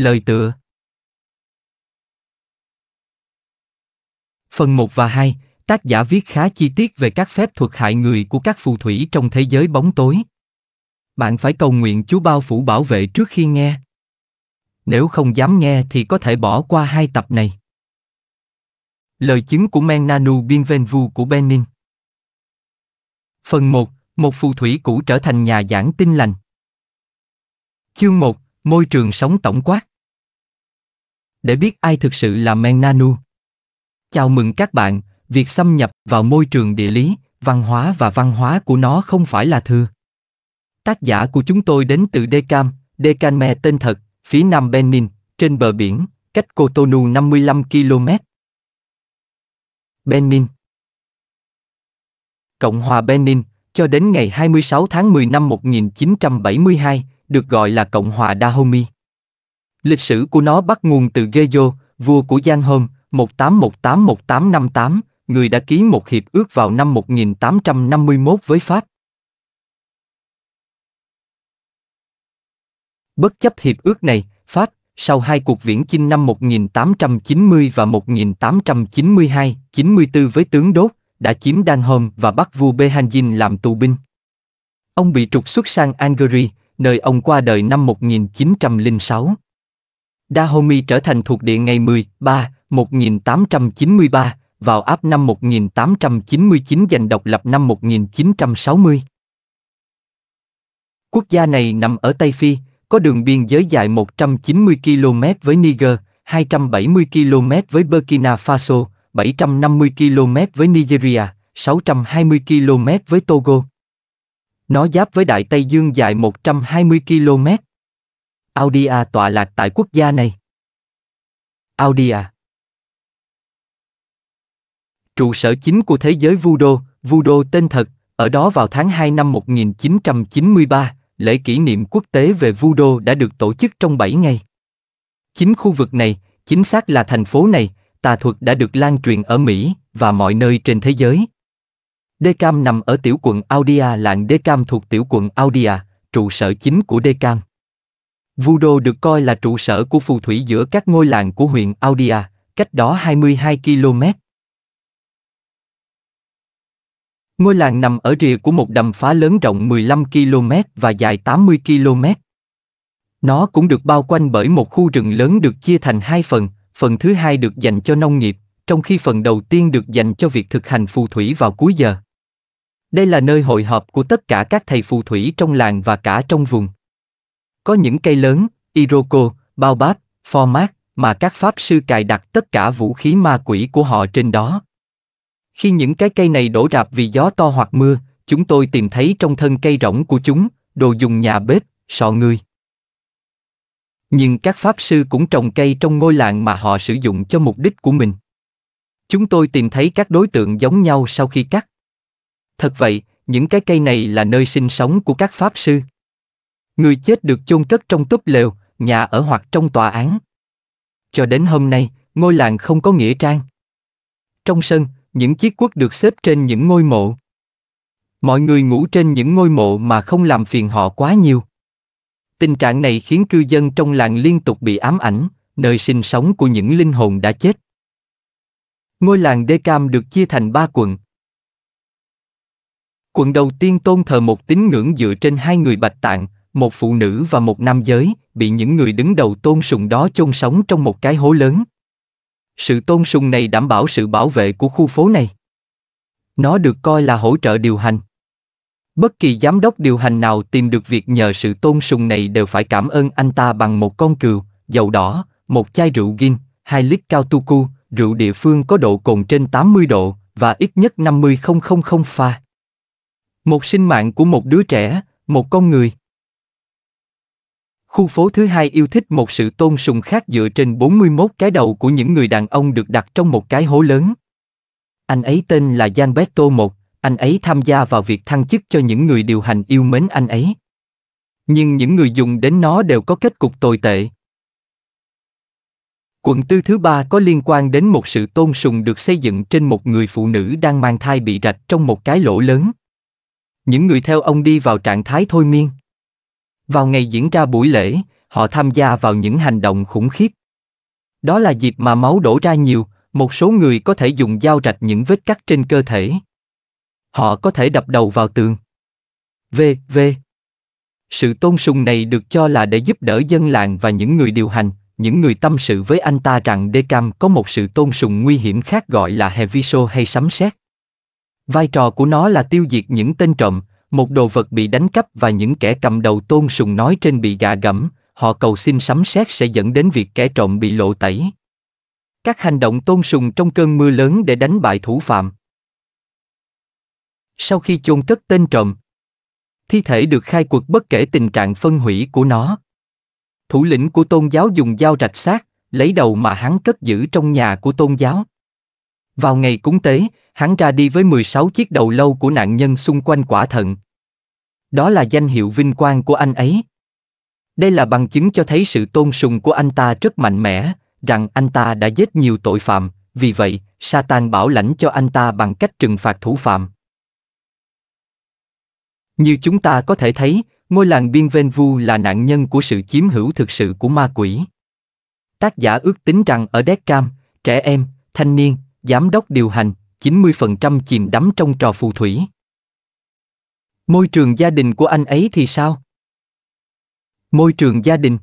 Lời tựa Phần 1 và 2, tác giả viết khá chi tiết về các phép thuật hại người của các phù thủy trong thế giới bóng tối. Bạn phải cầu nguyện chú bao phủ bảo vệ trước khi nghe. Nếu không dám nghe thì có thể bỏ qua hai tập này. Lời chứng của Menanu Bienvenu của Benin Phần 1, một phù thủy cũ trở thành nhà giảng tin lành. Chương 1, môi trường sống tổng quát để biết ai thực sự là men nanu. Chào mừng các bạn, việc xâm nhập vào môi trường địa lý, văn hóa và văn hóa của nó không phải là thừa. Tác giả của chúng tôi đến từ Decam, Decanme tên thật, phía nam Benin, trên bờ biển, cách Cotonou 55 km. Benin Cộng hòa Benin, cho đến ngày 26 tháng 10 năm 1972, được gọi là Cộng hòa Dahomey. Lịch sử của nó bắt nguồn từ Gejo, vua của Giang Hôm, 1818-1858, người đã ký một hiệp ước vào năm 1851 với Pháp. Bất chấp hiệp ước này, Pháp, sau hai cuộc viễn chinh năm 1890 và 1892, 94 với tướng Đốt, đã chiếm Đan Hôm và bắt vua Behanjin làm tù binh. Ông bị trục xuất sang Hungary, nơi ông qua đời năm 1906. Dahomey trở thành thuộc địa ngày 13, 1893, vào áp năm 1899 giành độc lập năm 1960. Quốc gia này nằm ở Tây Phi, có đường biên giới dài 190 km với Niger, 270 km với Burkina Faso, 750 km với Nigeria, 620 km với Togo. Nó giáp với Đại Tây Dương dài 120 km. Audia tọa lạc tại quốc gia này. Audia Trụ sở chính của thế giới Voodoo, Voodoo tên thật, ở đó vào tháng 2 năm 1993, lễ kỷ niệm quốc tế về Voodoo đã được tổ chức trong 7 ngày. Chính khu vực này, chính xác là thành phố này, tà thuật đã được lan truyền ở Mỹ và mọi nơi trên thế giới. Decam nằm ở tiểu quận Audia làng Decam thuộc tiểu quận Audia, trụ sở chính của Decam. Vudo được coi là trụ sở của phù thủy giữa các ngôi làng của huyện Audia, cách đó 22 km. Ngôi làng nằm ở rìa của một đầm phá lớn rộng 15 km và dài 80 km. Nó cũng được bao quanh bởi một khu rừng lớn được chia thành hai phần, phần thứ hai được dành cho nông nghiệp, trong khi phần đầu tiên được dành cho việc thực hành phù thủy vào cuối giờ. Đây là nơi hội họp của tất cả các thầy phù thủy trong làng và cả trong vùng. Có những cây lớn, Iroko, Baobab, Format, mà các pháp sư cài đặt tất cả vũ khí ma quỷ của họ trên đó. Khi những cái cây này đổ rạp vì gió to hoặc mưa, chúng tôi tìm thấy trong thân cây rỗng của chúng, đồ dùng nhà bếp, sọ người. Nhưng các pháp sư cũng trồng cây trong ngôi làng mà họ sử dụng cho mục đích của mình. Chúng tôi tìm thấy các đối tượng giống nhau sau khi cắt. Thật vậy, những cái cây này là nơi sinh sống của các pháp sư. Người chết được chôn cất trong túp lều, nhà ở hoặc trong tòa án. Cho đến hôm nay, ngôi làng không có nghĩa trang. Trong sân, những chiếc quất được xếp trên những ngôi mộ. Mọi người ngủ trên những ngôi mộ mà không làm phiền họ quá nhiều. Tình trạng này khiến cư dân trong làng liên tục bị ám ảnh, nơi sinh sống của những linh hồn đã chết. Ngôi làng Đê Cam được chia thành ba quận. Quận đầu tiên tôn thờ một tín ngưỡng dựa trên hai người bạch tạng, một phụ nữ và một nam giới, bị những người đứng đầu tôn sùng đó chôn sống trong một cái hố lớn. Sự tôn sùng này đảm bảo sự bảo vệ của khu phố này. Nó được coi là hỗ trợ điều hành. Bất kỳ giám đốc điều hành nào tìm được việc nhờ sự tôn sùng này đều phải cảm ơn anh ta bằng một con cừu, dầu đỏ, một chai rượu gin, hai lít cao tu cu, rượu địa phương có độ cồn trên 80 độ và ít nhất 50 pha. Một sinh mạng của một đứa trẻ, một con người, Khu phố thứ hai yêu thích một sự tôn sùng khác dựa trên 41 cái đầu của những người đàn ông được đặt trong một cái hố lớn. Anh ấy tên là Gianbetto một, anh ấy tham gia vào việc thăng chức cho những người điều hành yêu mến anh ấy. Nhưng những người dùng đến nó đều có kết cục tồi tệ. Quận tư thứ ba có liên quan đến một sự tôn sùng được xây dựng trên một người phụ nữ đang mang thai bị rạch trong một cái lỗ lớn. Những người theo ông đi vào trạng thái thôi miên. Vào ngày diễn ra buổi lễ, họ tham gia vào những hành động khủng khiếp. Đó là dịp mà máu đổ ra nhiều, một số người có thể dùng dao rạch những vết cắt trên cơ thể. Họ có thể đập đầu vào tường. V. V. Sự tôn sùng này được cho là để giúp đỡ dân làng và những người điều hành, những người tâm sự với anh ta rằng Cam có một sự tôn sùng nguy hiểm khác gọi là Heviso hay sấm sét. Vai trò của nó là tiêu diệt những tên trộm, một đồ vật bị đánh cắp và những kẻ cầm đầu tôn sùng nói trên bị gạ gẫm, họ cầu xin sấm sét sẽ dẫn đến việc kẻ trộm bị lộ tẩy. Các hành động tôn sùng trong cơn mưa lớn để đánh bại thủ phạm. Sau khi chôn cất tên trộm, thi thể được khai quật bất kể tình trạng phân hủy của nó. Thủ lĩnh của tôn giáo dùng dao rạch xác, lấy đầu mà hắn cất giữ trong nhà của tôn giáo. Vào ngày cúng tế, Hắn ra đi với 16 chiếc đầu lâu của nạn nhân xung quanh quả thận. Đó là danh hiệu vinh quang của anh ấy. Đây là bằng chứng cho thấy sự tôn sùng của anh ta rất mạnh mẽ, rằng anh ta đã giết nhiều tội phạm, vì vậy, Satan bảo lãnh cho anh ta bằng cách trừng phạt thủ phạm. Như chúng ta có thể thấy, ngôi làng biên ven vu là nạn nhân của sự chiếm hữu thực sự của ma quỷ. Tác giả ước tính rằng ở Deccam, trẻ em, thanh niên, giám đốc điều hành, 90% chìm đắm trong trò phù thủy. Môi trường gia đình của anh ấy thì sao? Môi trường gia đình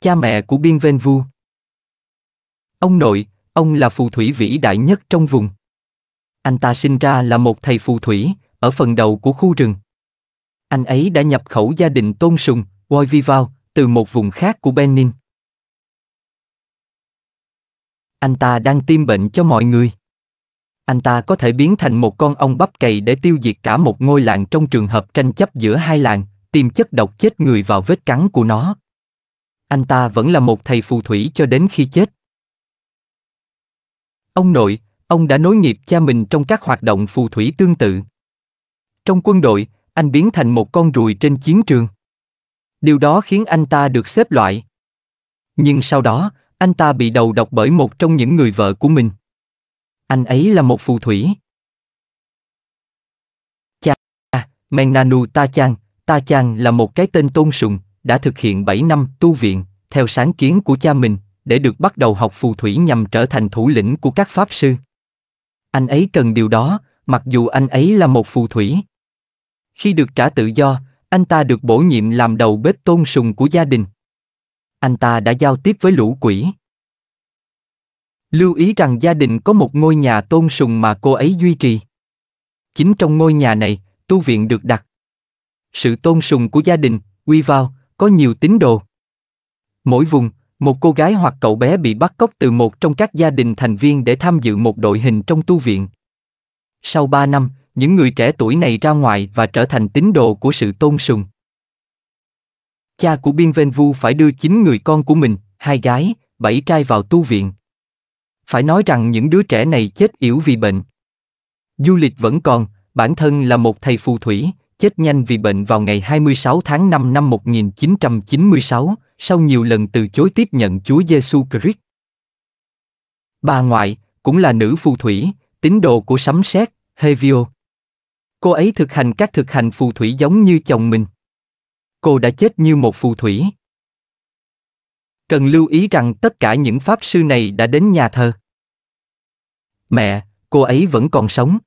Cha mẹ của Biên Ven Vu Ông nội, ông là phù thủy vĩ đại nhất trong vùng. Anh ta sinh ra là một thầy phù thủy, ở phần đầu của khu rừng. Anh ấy đã nhập khẩu gia đình tôn sùng, voi vi vào, từ một vùng khác của Benin. Anh ta đang tiêm bệnh cho mọi người anh ta có thể biến thành một con ong bắp cày để tiêu diệt cả một ngôi làng trong trường hợp tranh chấp giữa hai làng, tìm chất độc chết người vào vết cắn của nó. Anh ta vẫn là một thầy phù thủy cho đến khi chết. Ông nội, ông đã nối nghiệp cha mình trong các hoạt động phù thủy tương tự. Trong quân đội, anh biến thành một con ruồi trên chiến trường. Điều đó khiến anh ta được xếp loại. Nhưng sau đó, anh ta bị đầu độc bởi một trong những người vợ của mình. Anh ấy là một phù thủy. Cha, Menanu Ta Tachan là một cái tên tôn sùng, đã thực hiện 7 năm tu viện, theo sáng kiến của cha mình, để được bắt đầu học phù thủy nhằm trở thành thủ lĩnh của các pháp sư. Anh ấy cần điều đó, mặc dù anh ấy là một phù thủy. Khi được trả tự do, anh ta được bổ nhiệm làm đầu bếp tôn sùng của gia đình. Anh ta đã giao tiếp với lũ quỷ. Lưu ý rằng gia đình có một ngôi nhà tôn sùng mà cô ấy duy trì. Chính trong ngôi nhà này, tu viện được đặt. Sự tôn sùng của gia đình, quy vào, có nhiều tín đồ. Mỗi vùng, một cô gái hoặc cậu bé bị bắt cóc từ một trong các gia đình thành viên để tham dự một đội hình trong tu viện. Sau ba năm, những người trẻ tuổi này ra ngoài và trở thành tín đồ của sự tôn sùng. Cha của Biên Ven Vu phải đưa chín người con của mình, hai gái, bảy trai vào tu viện. Phải nói rằng những đứa trẻ này chết yếu vì bệnh. Du lịch vẫn còn, bản thân là một thầy phù thủy, chết nhanh vì bệnh vào ngày 26 tháng 5 năm 1996, sau nhiều lần từ chối tiếp nhận Chúa Giêsu Christ. Bà ngoại, cũng là nữ phù thủy, tín đồ của sấm sét, Hevio. Cô ấy thực hành các thực hành phù thủy giống như chồng mình. Cô đã chết như một phù thủy, cần lưu ý rằng tất cả những pháp sư này đã đến nhà thờ. Mẹ, cô ấy vẫn còn sống.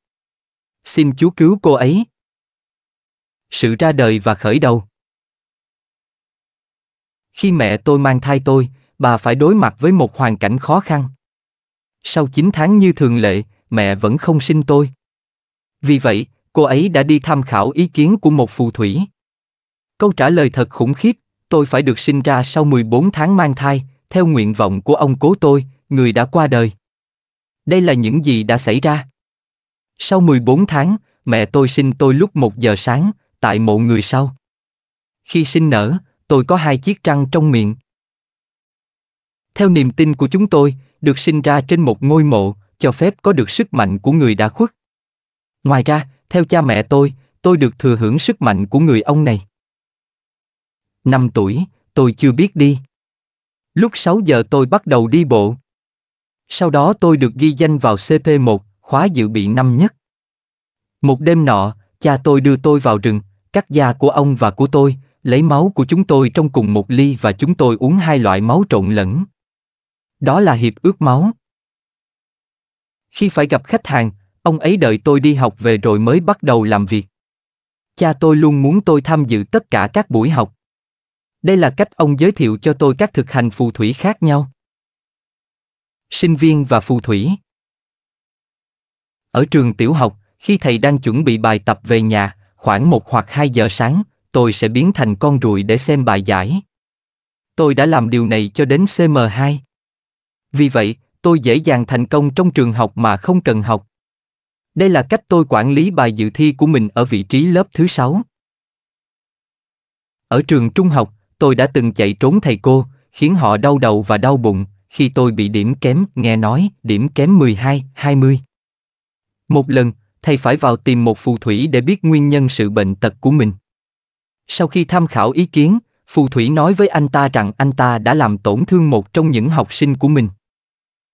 Xin chú cứu cô ấy. Sự ra đời và khởi đầu. Khi mẹ tôi mang thai tôi, bà phải đối mặt với một hoàn cảnh khó khăn. Sau 9 tháng như thường lệ, mẹ vẫn không sinh tôi. Vì vậy, cô ấy đã đi tham khảo ý kiến của một phù thủy. Câu trả lời thật khủng khiếp, tôi phải được sinh ra sau 14 tháng mang thai, theo nguyện vọng của ông cố tôi, người đã qua đời. Đây là những gì đã xảy ra. Sau 14 tháng, mẹ tôi sinh tôi lúc 1 giờ sáng, tại mộ người sau. Khi sinh nở, tôi có hai chiếc răng trong miệng. Theo niềm tin của chúng tôi, được sinh ra trên một ngôi mộ, cho phép có được sức mạnh của người đã khuất. Ngoài ra, theo cha mẹ tôi, tôi được thừa hưởng sức mạnh của người ông này. 5 tuổi, tôi chưa biết đi. Lúc 6 giờ tôi bắt đầu đi bộ. Sau đó tôi được ghi danh vào CP1, khóa dự bị năm nhất. Một đêm nọ, cha tôi đưa tôi vào rừng, cắt da của ông và của tôi, lấy máu của chúng tôi trong cùng một ly và chúng tôi uống hai loại máu trộn lẫn. Đó là hiệp ước máu. Khi phải gặp khách hàng, ông ấy đợi tôi đi học về rồi mới bắt đầu làm việc. Cha tôi luôn muốn tôi tham dự tất cả các buổi học. Đây là cách ông giới thiệu cho tôi các thực hành phù thủy khác nhau. Sinh viên và phù thủy Ở trường tiểu học, khi thầy đang chuẩn bị bài tập về nhà, khoảng 1 hoặc 2 giờ sáng, tôi sẽ biến thành con ruồi để xem bài giải. Tôi đã làm điều này cho đến CM2. Vì vậy, tôi dễ dàng thành công trong trường học mà không cần học. Đây là cách tôi quản lý bài dự thi của mình ở vị trí lớp thứ 6. Ở trường trung học, Tôi đã từng chạy trốn thầy cô, khiến họ đau đầu và đau bụng, khi tôi bị điểm kém, nghe nói, điểm kém 12, 20. Một lần, thầy phải vào tìm một phù thủy để biết nguyên nhân sự bệnh tật của mình. Sau khi tham khảo ý kiến, phù thủy nói với anh ta rằng anh ta đã làm tổn thương một trong những học sinh của mình.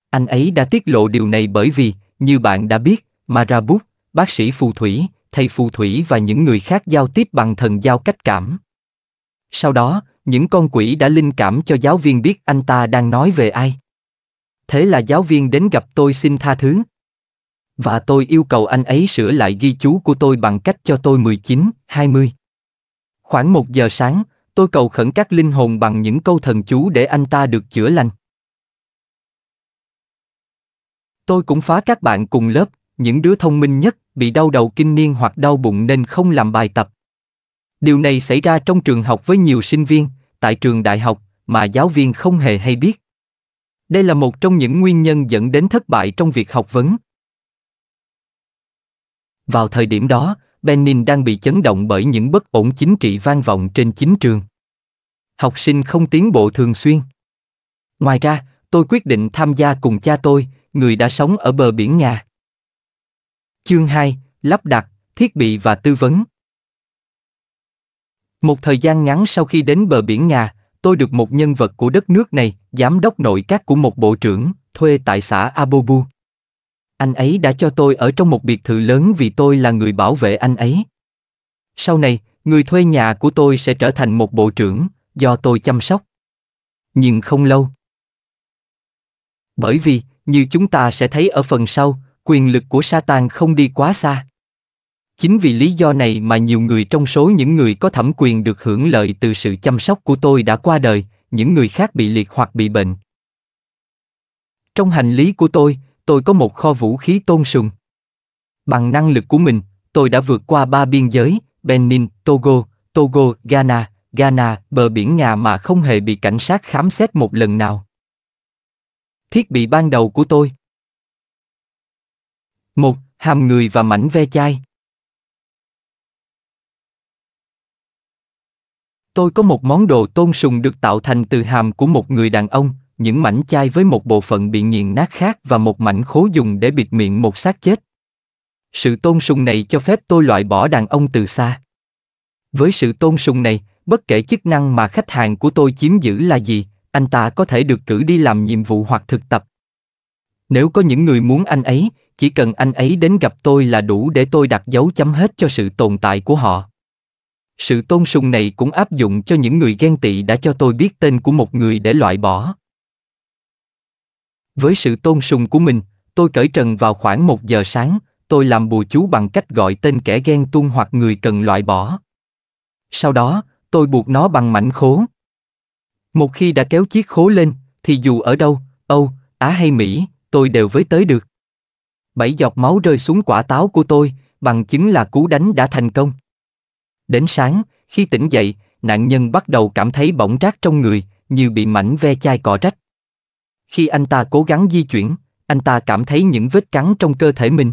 Anh ấy đã tiết lộ điều này bởi vì, như bạn đã biết, Marabuk, bác sĩ phù thủy, thầy phù thủy và những người khác giao tiếp bằng thần giao cách cảm. Sau đó, những con quỷ đã linh cảm cho giáo viên biết anh ta đang nói về ai. Thế là giáo viên đến gặp tôi xin tha thứ. Và tôi yêu cầu anh ấy sửa lại ghi chú của tôi bằng cách cho tôi 19, 20. Khoảng một giờ sáng, tôi cầu khẩn các linh hồn bằng những câu thần chú để anh ta được chữa lành. Tôi cũng phá các bạn cùng lớp, những đứa thông minh nhất bị đau đầu kinh niên hoặc đau bụng nên không làm bài tập, Điều này xảy ra trong trường học với nhiều sinh viên, tại trường đại học, mà giáo viên không hề hay biết. Đây là một trong những nguyên nhân dẫn đến thất bại trong việc học vấn. Vào thời điểm đó, Benin đang bị chấn động bởi những bất ổn chính trị vang vọng trên chính trường. Học sinh không tiến bộ thường xuyên. Ngoài ra, tôi quyết định tham gia cùng cha tôi, người đã sống ở bờ biển Nga. Chương 2, lắp đặt, thiết bị và tư vấn. Một thời gian ngắn sau khi đến bờ biển Nga, tôi được một nhân vật của đất nước này, giám đốc nội các của một bộ trưởng, thuê tại xã Abobu. Anh ấy đã cho tôi ở trong một biệt thự lớn vì tôi là người bảo vệ anh ấy. Sau này, người thuê nhà của tôi sẽ trở thành một bộ trưởng, do tôi chăm sóc. Nhưng không lâu. Bởi vì, như chúng ta sẽ thấy ở phần sau, quyền lực của Satan không đi quá xa. Chính vì lý do này mà nhiều người trong số những người có thẩm quyền được hưởng lợi từ sự chăm sóc của tôi đã qua đời, những người khác bị liệt hoặc bị bệnh. Trong hành lý của tôi, tôi có một kho vũ khí tôn sùng. Bằng năng lực của mình, tôi đã vượt qua ba biên giới, Benin, Togo, Togo, Ghana, Ghana, bờ biển Nga mà không hề bị cảnh sát khám xét một lần nào. Thiết bị ban đầu của tôi. một Hàm người và mảnh ve chai. Tôi có một món đồ tôn sùng được tạo thành từ hàm của một người đàn ông, những mảnh chai với một bộ phận bị nghiền nát khác và một mảnh khố dùng để bịt miệng một xác chết. Sự tôn sùng này cho phép tôi loại bỏ đàn ông từ xa. Với sự tôn sùng này, bất kể chức năng mà khách hàng của tôi chiếm giữ là gì, anh ta có thể được cử đi làm nhiệm vụ hoặc thực tập. Nếu có những người muốn anh ấy, chỉ cần anh ấy đến gặp tôi là đủ để tôi đặt dấu chấm hết cho sự tồn tại của họ sự tôn sùng này cũng áp dụng cho những người ghen tị đã cho tôi biết tên của một người để loại bỏ với sự tôn sùng của mình tôi cởi trần vào khoảng một giờ sáng tôi làm bùa chú bằng cách gọi tên kẻ ghen tuông hoặc người cần loại bỏ sau đó tôi buộc nó bằng mảnh khố một khi đã kéo chiếc khố lên thì dù ở đâu âu á hay mỹ tôi đều với tới được bảy giọt máu rơi xuống quả táo của tôi bằng chứng là cú đánh đã thành công Đến sáng, khi tỉnh dậy, nạn nhân bắt đầu cảm thấy bỏng rát trong người, như bị mảnh ve chai cọ rách. Khi anh ta cố gắng di chuyển, anh ta cảm thấy những vết cắn trong cơ thể mình.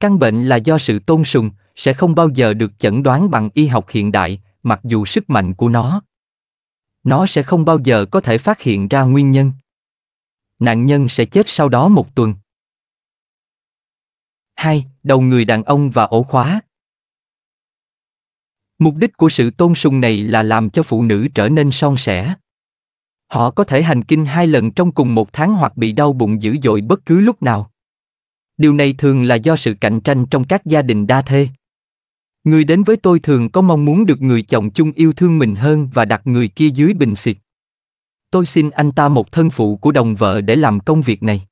Căn bệnh là do sự tôn sùng, sẽ không bao giờ được chẩn đoán bằng y học hiện đại, mặc dù sức mạnh của nó. Nó sẽ không bao giờ có thể phát hiện ra nguyên nhân. Nạn nhân sẽ chết sau đó một tuần. 2. Đầu người đàn ông và ổ khóa, mục đích của sự tôn sùng này là làm cho phụ nữ trở nên son sẻ họ có thể hành kinh hai lần trong cùng một tháng hoặc bị đau bụng dữ dội bất cứ lúc nào điều này thường là do sự cạnh tranh trong các gia đình đa thê người đến với tôi thường có mong muốn được người chồng chung yêu thương mình hơn và đặt người kia dưới bình xịt tôi xin anh ta một thân phụ của đồng vợ để làm công việc này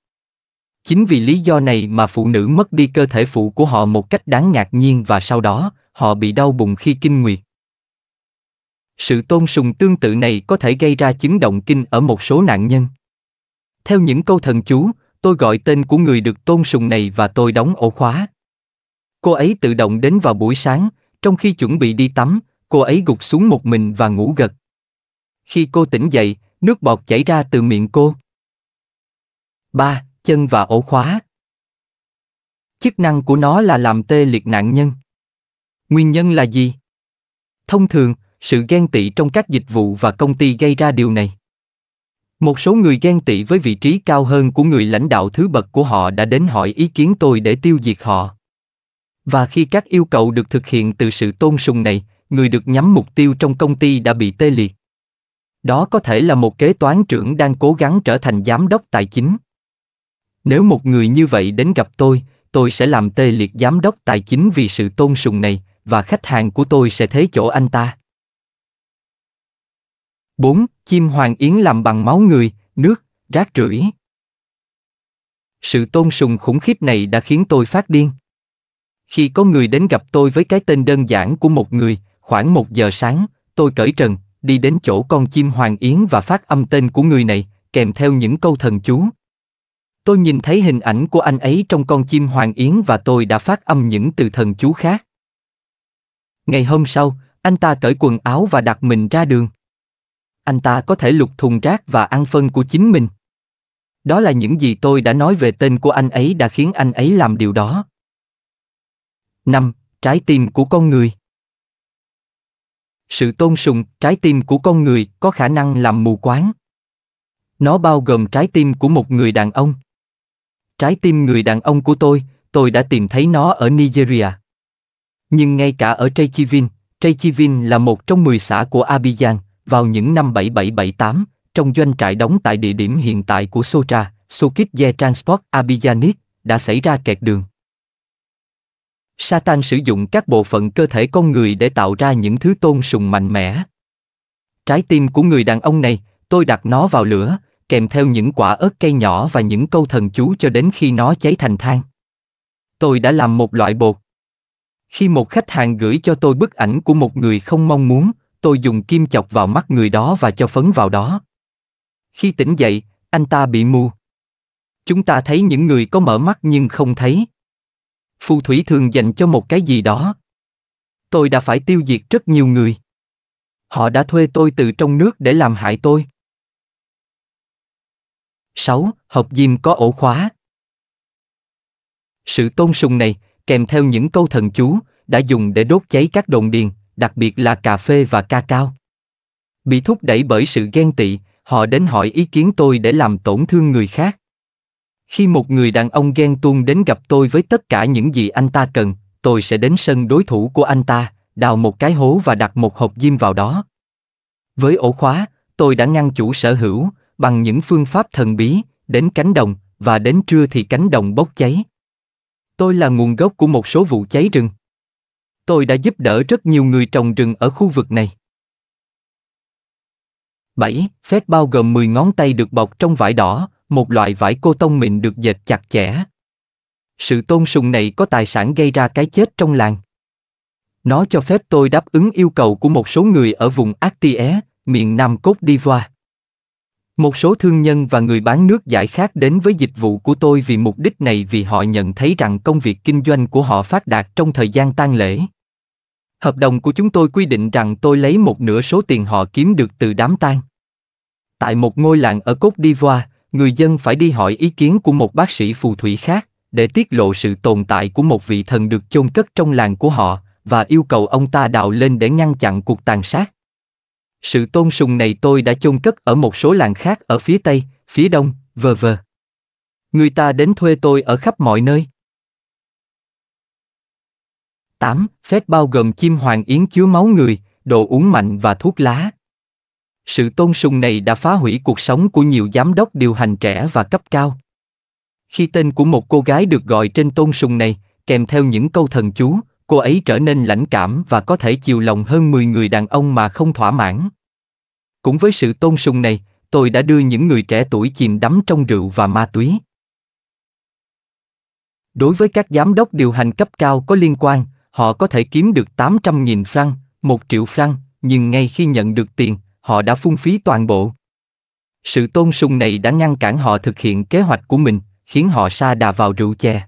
chính vì lý do này mà phụ nữ mất đi cơ thể phụ của họ một cách đáng ngạc nhiên và sau đó họ bị đau bụng khi kinh nguyệt. Sự tôn sùng tương tự này có thể gây ra chứng động kinh ở một số nạn nhân. Theo những câu thần chú, tôi gọi tên của người được tôn sùng này và tôi đóng ổ khóa. Cô ấy tự động đến vào buổi sáng, trong khi chuẩn bị đi tắm, cô ấy gục xuống một mình và ngủ gật. Khi cô tỉnh dậy, nước bọt chảy ra từ miệng cô. 3. Chân và ổ khóa. Chức năng của nó là làm tê liệt nạn nhân. Nguyên nhân là gì? Thông thường, sự ghen tị trong các dịch vụ và công ty gây ra điều này. Một số người ghen tị với vị trí cao hơn của người lãnh đạo thứ bậc của họ đã đến hỏi ý kiến tôi để tiêu diệt họ. Và khi các yêu cầu được thực hiện từ sự tôn sùng này, người được nhắm mục tiêu trong công ty đã bị tê liệt. Đó có thể là một kế toán trưởng đang cố gắng trở thành giám đốc tài chính. Nếu một người như vậy đến gặp tôi, tôi sẽ làm tê liệt giám đốc tài chính vì sự tôn sùng này, và khách hàng của tôi sẽ thế chỗ anh ta. 4. Chim hoàng yến làm bằng máu người, nước, rác rưởi. Sự tôn sùng khủng khiếp này đã khiến tôi phát điên. Khi có người đến gặp tôi với cái tên đơn giản của một người, khoảng một giờ sáng, tôi cởi trần, đi đến chỗ con chim hoàng yến và phát âm tên của người này, kèm theo những câu thần chú. Tôi nhìn thấy hình ảnh của anh ấy trong con chim hoàng yến và tôi đã phát âm những từ thần chú khác. Ngày hôm sau, anh ta cởi quần áo và đặt mình ra đường. Anh ta có thể lục thùng rác và ăn phân của chính mình. Đó là những gì tôi đã nói về tên của anh ấy đã khiến anh ấy làm điều đó. 5. Trái tim của con người Sự tôn sùng, trái tim của con người có khả năng làm mù quáng. Nó bao gồm trái tim của một người đàn ông. Trái tim người đàn ông của tôi, tôi đã tìm thấy nó ở Nigeria. Nhưng ngay cả ở Treychivin, Treychivin là một trong 10 xã của Abidjan, vào những năm 7778, trong doanh trại đóng tại địa điểm hiện tại của Sotra, Sokitje Transport Abidjanis, đã xảy ra kẹt đường. Satan sử dụng các bộ phận cơ thể con người để tạo ra những thứ tôn sùng mạnh mẽ. Trái tim của người đàn ông này, tôi đặt nó vào lửa, kèm theo những quả ớt cây nhỏ và những câu thần chú cho đến khi nó cháy thành than. Tôi đã làm một loại bột. Khi một khách hàng gửi cho tôi bức ảnh của một người không mong muốn, tôi dùng kim chọc vào mắt người đó và cho phấn vào đó. Khi tỉnh dậy, anh ta bị mù. Chúng ta thấy những người có mở mắt nhưng không thấy. Phù thủy thường dành cho một cái gì đó. Tôi đã phải tiêu diệt rất nhiều người. Họ đã thuê tôi từ trong nước để làm hại tôi. 6. hộp diêm có ổ khóa. Sự tôn sùng này, kèm theo những câu thần chú, đã dùng để đốt cháy các đồn điền, đặc biệt là cà phê và ca cao. Bị thúc đẩy bởi sự ghen tị, họ đến hỏi ý kiến tôi để làm tổn thương người khác. Khi một người đàn ông ghen tuông đến gặp tôi với tất cả những gì anh ta cần, tôi sẽ đến sân đối thủ của anh ta, đào một cái hố và đặt một hộp diêm vào đó. Với ổ khóa, tôi đã ngăn chủ sở hữu, bằng những phương pháp thần bí, đến cánh đồng, và đến trưa thì cánh đồng bốc cháy. Tôi là nguồn gốc của một số vụ cháy rừng. Tôi đã giúp đỡ rất nhiều người trồng rừng ở khu vực này. 7. Phép bao gồm 10 ngón tay được bọc trong vải đỏ, một loại vải cô tông mịn được dệt chặt chẽ. Sự tôn sùng này có tài sản gây ra cái chết trong làng. Nó cho phép tôi đáp ứng yêu cầu của một số người ở vùng Actie, miền Nam Côte d'Ivoire. Một số thương nhân và người bán nước giải khác đến với dịch vụ của tôi vì mục đích này vì họ nhận thấy rằng công việc kinh doanh của họ phát đạt trong thời gian tang lễ. Hợp đồng của chúng tôi quy định rằng tôi lấy một nửa số tiền họ kiếm được từ đám tang. Tại một ngôi làng ở Côte d'Ivoire, người dân phải đi hỏi ý kiến của một bác sĩ phù thủy khác để tiết lộ sự tồn tại của một vị thần được chôn cất trong làng của họ và yêu cầu ông ta đào lên để ngăn chặn cuộc tàn sát. Sự tôn sùng này tôi đã chôn cất ở một số làng khác ở phía Tây, phía Đông, vờ vờ. Người ta đến thuê tôi ở khắp mọi nơi. 8. Phép bao gồm chim hoàng yến chứa máu người, đồ uống mạnh và thuốc lá. Sự tôn sùng này đã phá hủy cuộc sống của nhiều giám đốc điều hành trẻ và cấp cao. Khi tên của một cô gái được gọi trên tôn sùng này, kèm theo những câu thần chú, cô ấy trở nên lãnh cảm và có thể chiều lòng hơn 10 người đàn ông mà không thỏa mãn. Cũng với sự tôn sùng này, tôi đã đưa những người trẻ tuổi chìm đắm trong rượu và ma túy. Đối với các giám đốc điều hành cấp cao có liên quan, họ có thể kiếm được 800.000 franc, 1 triệu franc, nhưng ngay khi nhận được tiền, họ đã phung phí toàn bộ. Sự tôn sùng này đã ngăn cản họ thực hiện kế hoạch của mình, khiến họ sa đà vào rượu chè.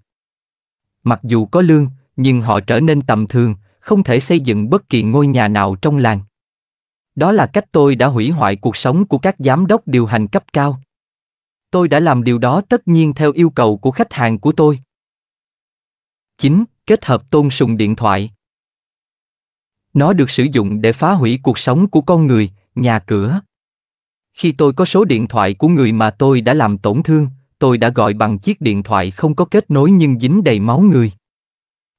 Mặc dù có lương, nhưng họ trở nên tầm thường, không thể xây dựng bất kỳ ngôi nhà nào trong làng. Đó là cách tôi đã hủy hoại cuộc sống của các giám đốc điều hành cấp cao. Tôi đã làm điều đó tất nhiên theo yêu cầu của khách hàng của tôi. 9. Kết hợp tôn sùng điện thoại. Nó được sử dụng để phá hủy cuộc sống của con người, nhà cửa. Khi tôi có số điện thoại của người mà tôi đã làm tổn thương, tôi đã gọi bằng chiếc điện thoại không có kết nối nhưng dính đầy máu người.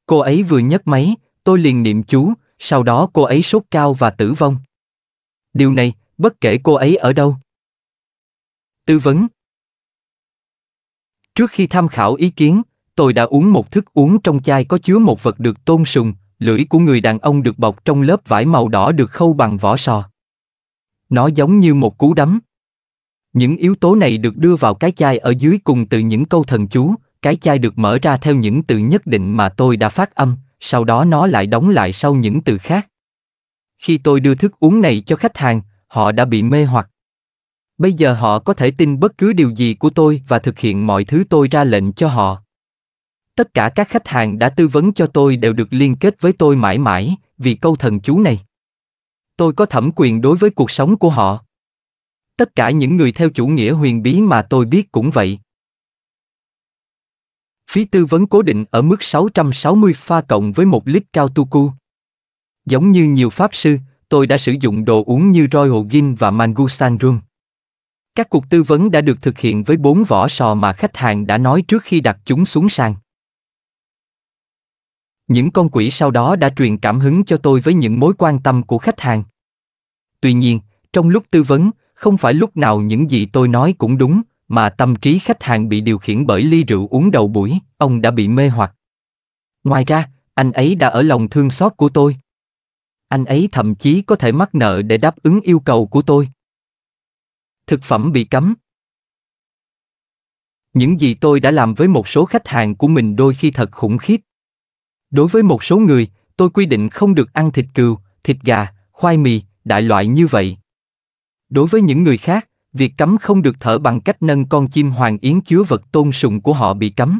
Cô ấy vừa nhấc máy, tôi liền niệm chú, sau đó cô ấy sốt cao và tử vong. Điều này, bất kể cô ấy ở đâu. Tư vấn Trước khi tham khảo ý kiến, tôi đã uống một thức uống trong chai có chứa một vật được tôn sùng, lưỡi của người đàn ông được bọc trong lớp vải màu đỏ được khâu bằng vỏ sò. Nó giống như một cú đấm. Những yếu tố này được đưa vào cái chai ở dưới cùng từ những câu thần chú, cái chai được mở ra theo những từ nhất định mà tôi đã phát âm, sau đó nó lại đóng lại sau những từ khác. Khi tôi đưa thức uống này cho khách hàng, họ đã bị mê hoặc. Bây giờ họ có thể tin bất cứ điều gì của tôi và thực hiện mọi thứ tôi ra lệnh cho họ. Tất cả các khách hàng đã tư vấn cho tôi đều được liên kết với tôi mãi mãi, vì câu thần chú này. Tôi có thẩm quyền đối với cuộc sống của họ. Tất cả những người theo chủ nghĩa huyền bí mà tôi biết cũng vậy. Phí tư vấn cố định ở mức 660 pha cộng với 1 lít cao tu cu. Giống như nhiều pháp sư, tôi đã sử dụng đồ uống như Royal Gin và Mangustan Rum. Các cuộc tư vấn đã được thực hiện với bốn vỏ sò mà khách hàng đã nói trước khi đặt chúng xuống sàn. Những con quỷ sau đó đã truyền cảm hứng cho tôi với những mối quan tâm của khách hàng. Tuy nhiên, trong lúc tư vấn, không phải lúc nào những gì tôi nói cũng đúng, mà tâm trí khách hàng bị điều khiển bởi ly rượu uống đầu buổi, ông đã bị mê hoặc. Ngoài ra, anh ấy đã ở lòng thương xót của tôi. Anh ấy thậm chí có thể mắc nợ để đáp ứng yêu cầu của tôi. Thực phẩm bị cấm. Những gì tôi đã làm với một số khách hàng của mình đôi khi thật khủng khiếp. Đối với một số người, tôi quy định không được ăn thịt cừu, thịt gà, khoai mì, đại loại như vậy. Đối với những người khác, việc cấm không được thở bằng cách nâng con chim hoàng yến chứa vật tôn sùng của họ bị cấm.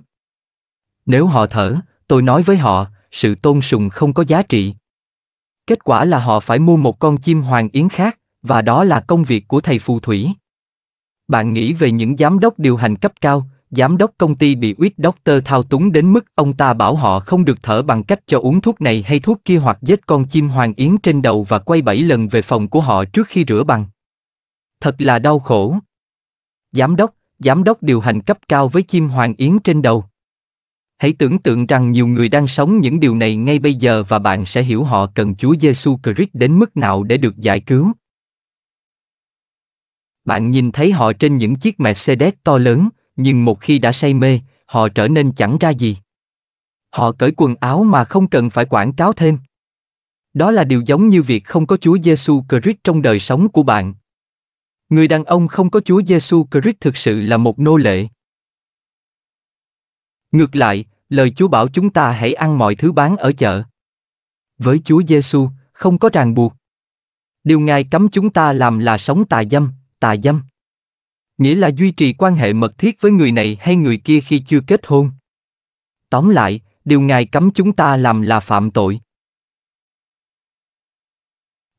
Nếu họ thở, tôi nói với họ, sự tôn sùng không có giá trị. Kết quả là họ phải mua một con chim hoàng yến khác, và đó là công việc của thầy phù thủy. Bạn nghĩ về những giám đốc điều hành cấp cao, giám đốc công ty bị uyết doctor thao túng đến mức ông ta bảo họ không được thở bằng cách cho uống thuốc này hay thuốc kia hoặc giết con chim hoàng yến trên đầu và quay bảy lần về phòng của họ trước khi rửa bằng thật là đau khổ. Giám đốc, giám đốc điều hành cấp cao với chim hoàng yến trên đầu. Hãy tưởng tượng rằng nhiều người đang sống những điều này ngay bây giờ và bạn sẽ hiểu họ cần Chúa Giêsu Christ đến mức nào để được giải cứu. Bạn nhìn thấy họ trên những chiếc Mercedes to lớn, nhưng một khi đã say mê, họ trở nên chẳng ra gì. Họ cởi quần áo mà không cần phải quảng cáo thêm. Đó là điều giống như việc không có Chúa Giêsu Christ trong đời sống của bạn, Người đàn ông không có Chúa Giêsu Christ thực sự là một nô lệ. Ngược lại, lời Chúa bảo chúng ta hãy ăn mọi thứ bán ở chợ. Với Chúa Giêsu, không có ràng buộc. Điều Ngài cấm chúng ta làm là sống tà dâm, tà dâm. Nghĩa là duy trì quan hệ mật thiết với người này hay người kia khi chưa kết hôn. Tóm lại, điều Ngài cấm chúng ta làm là phạm tội.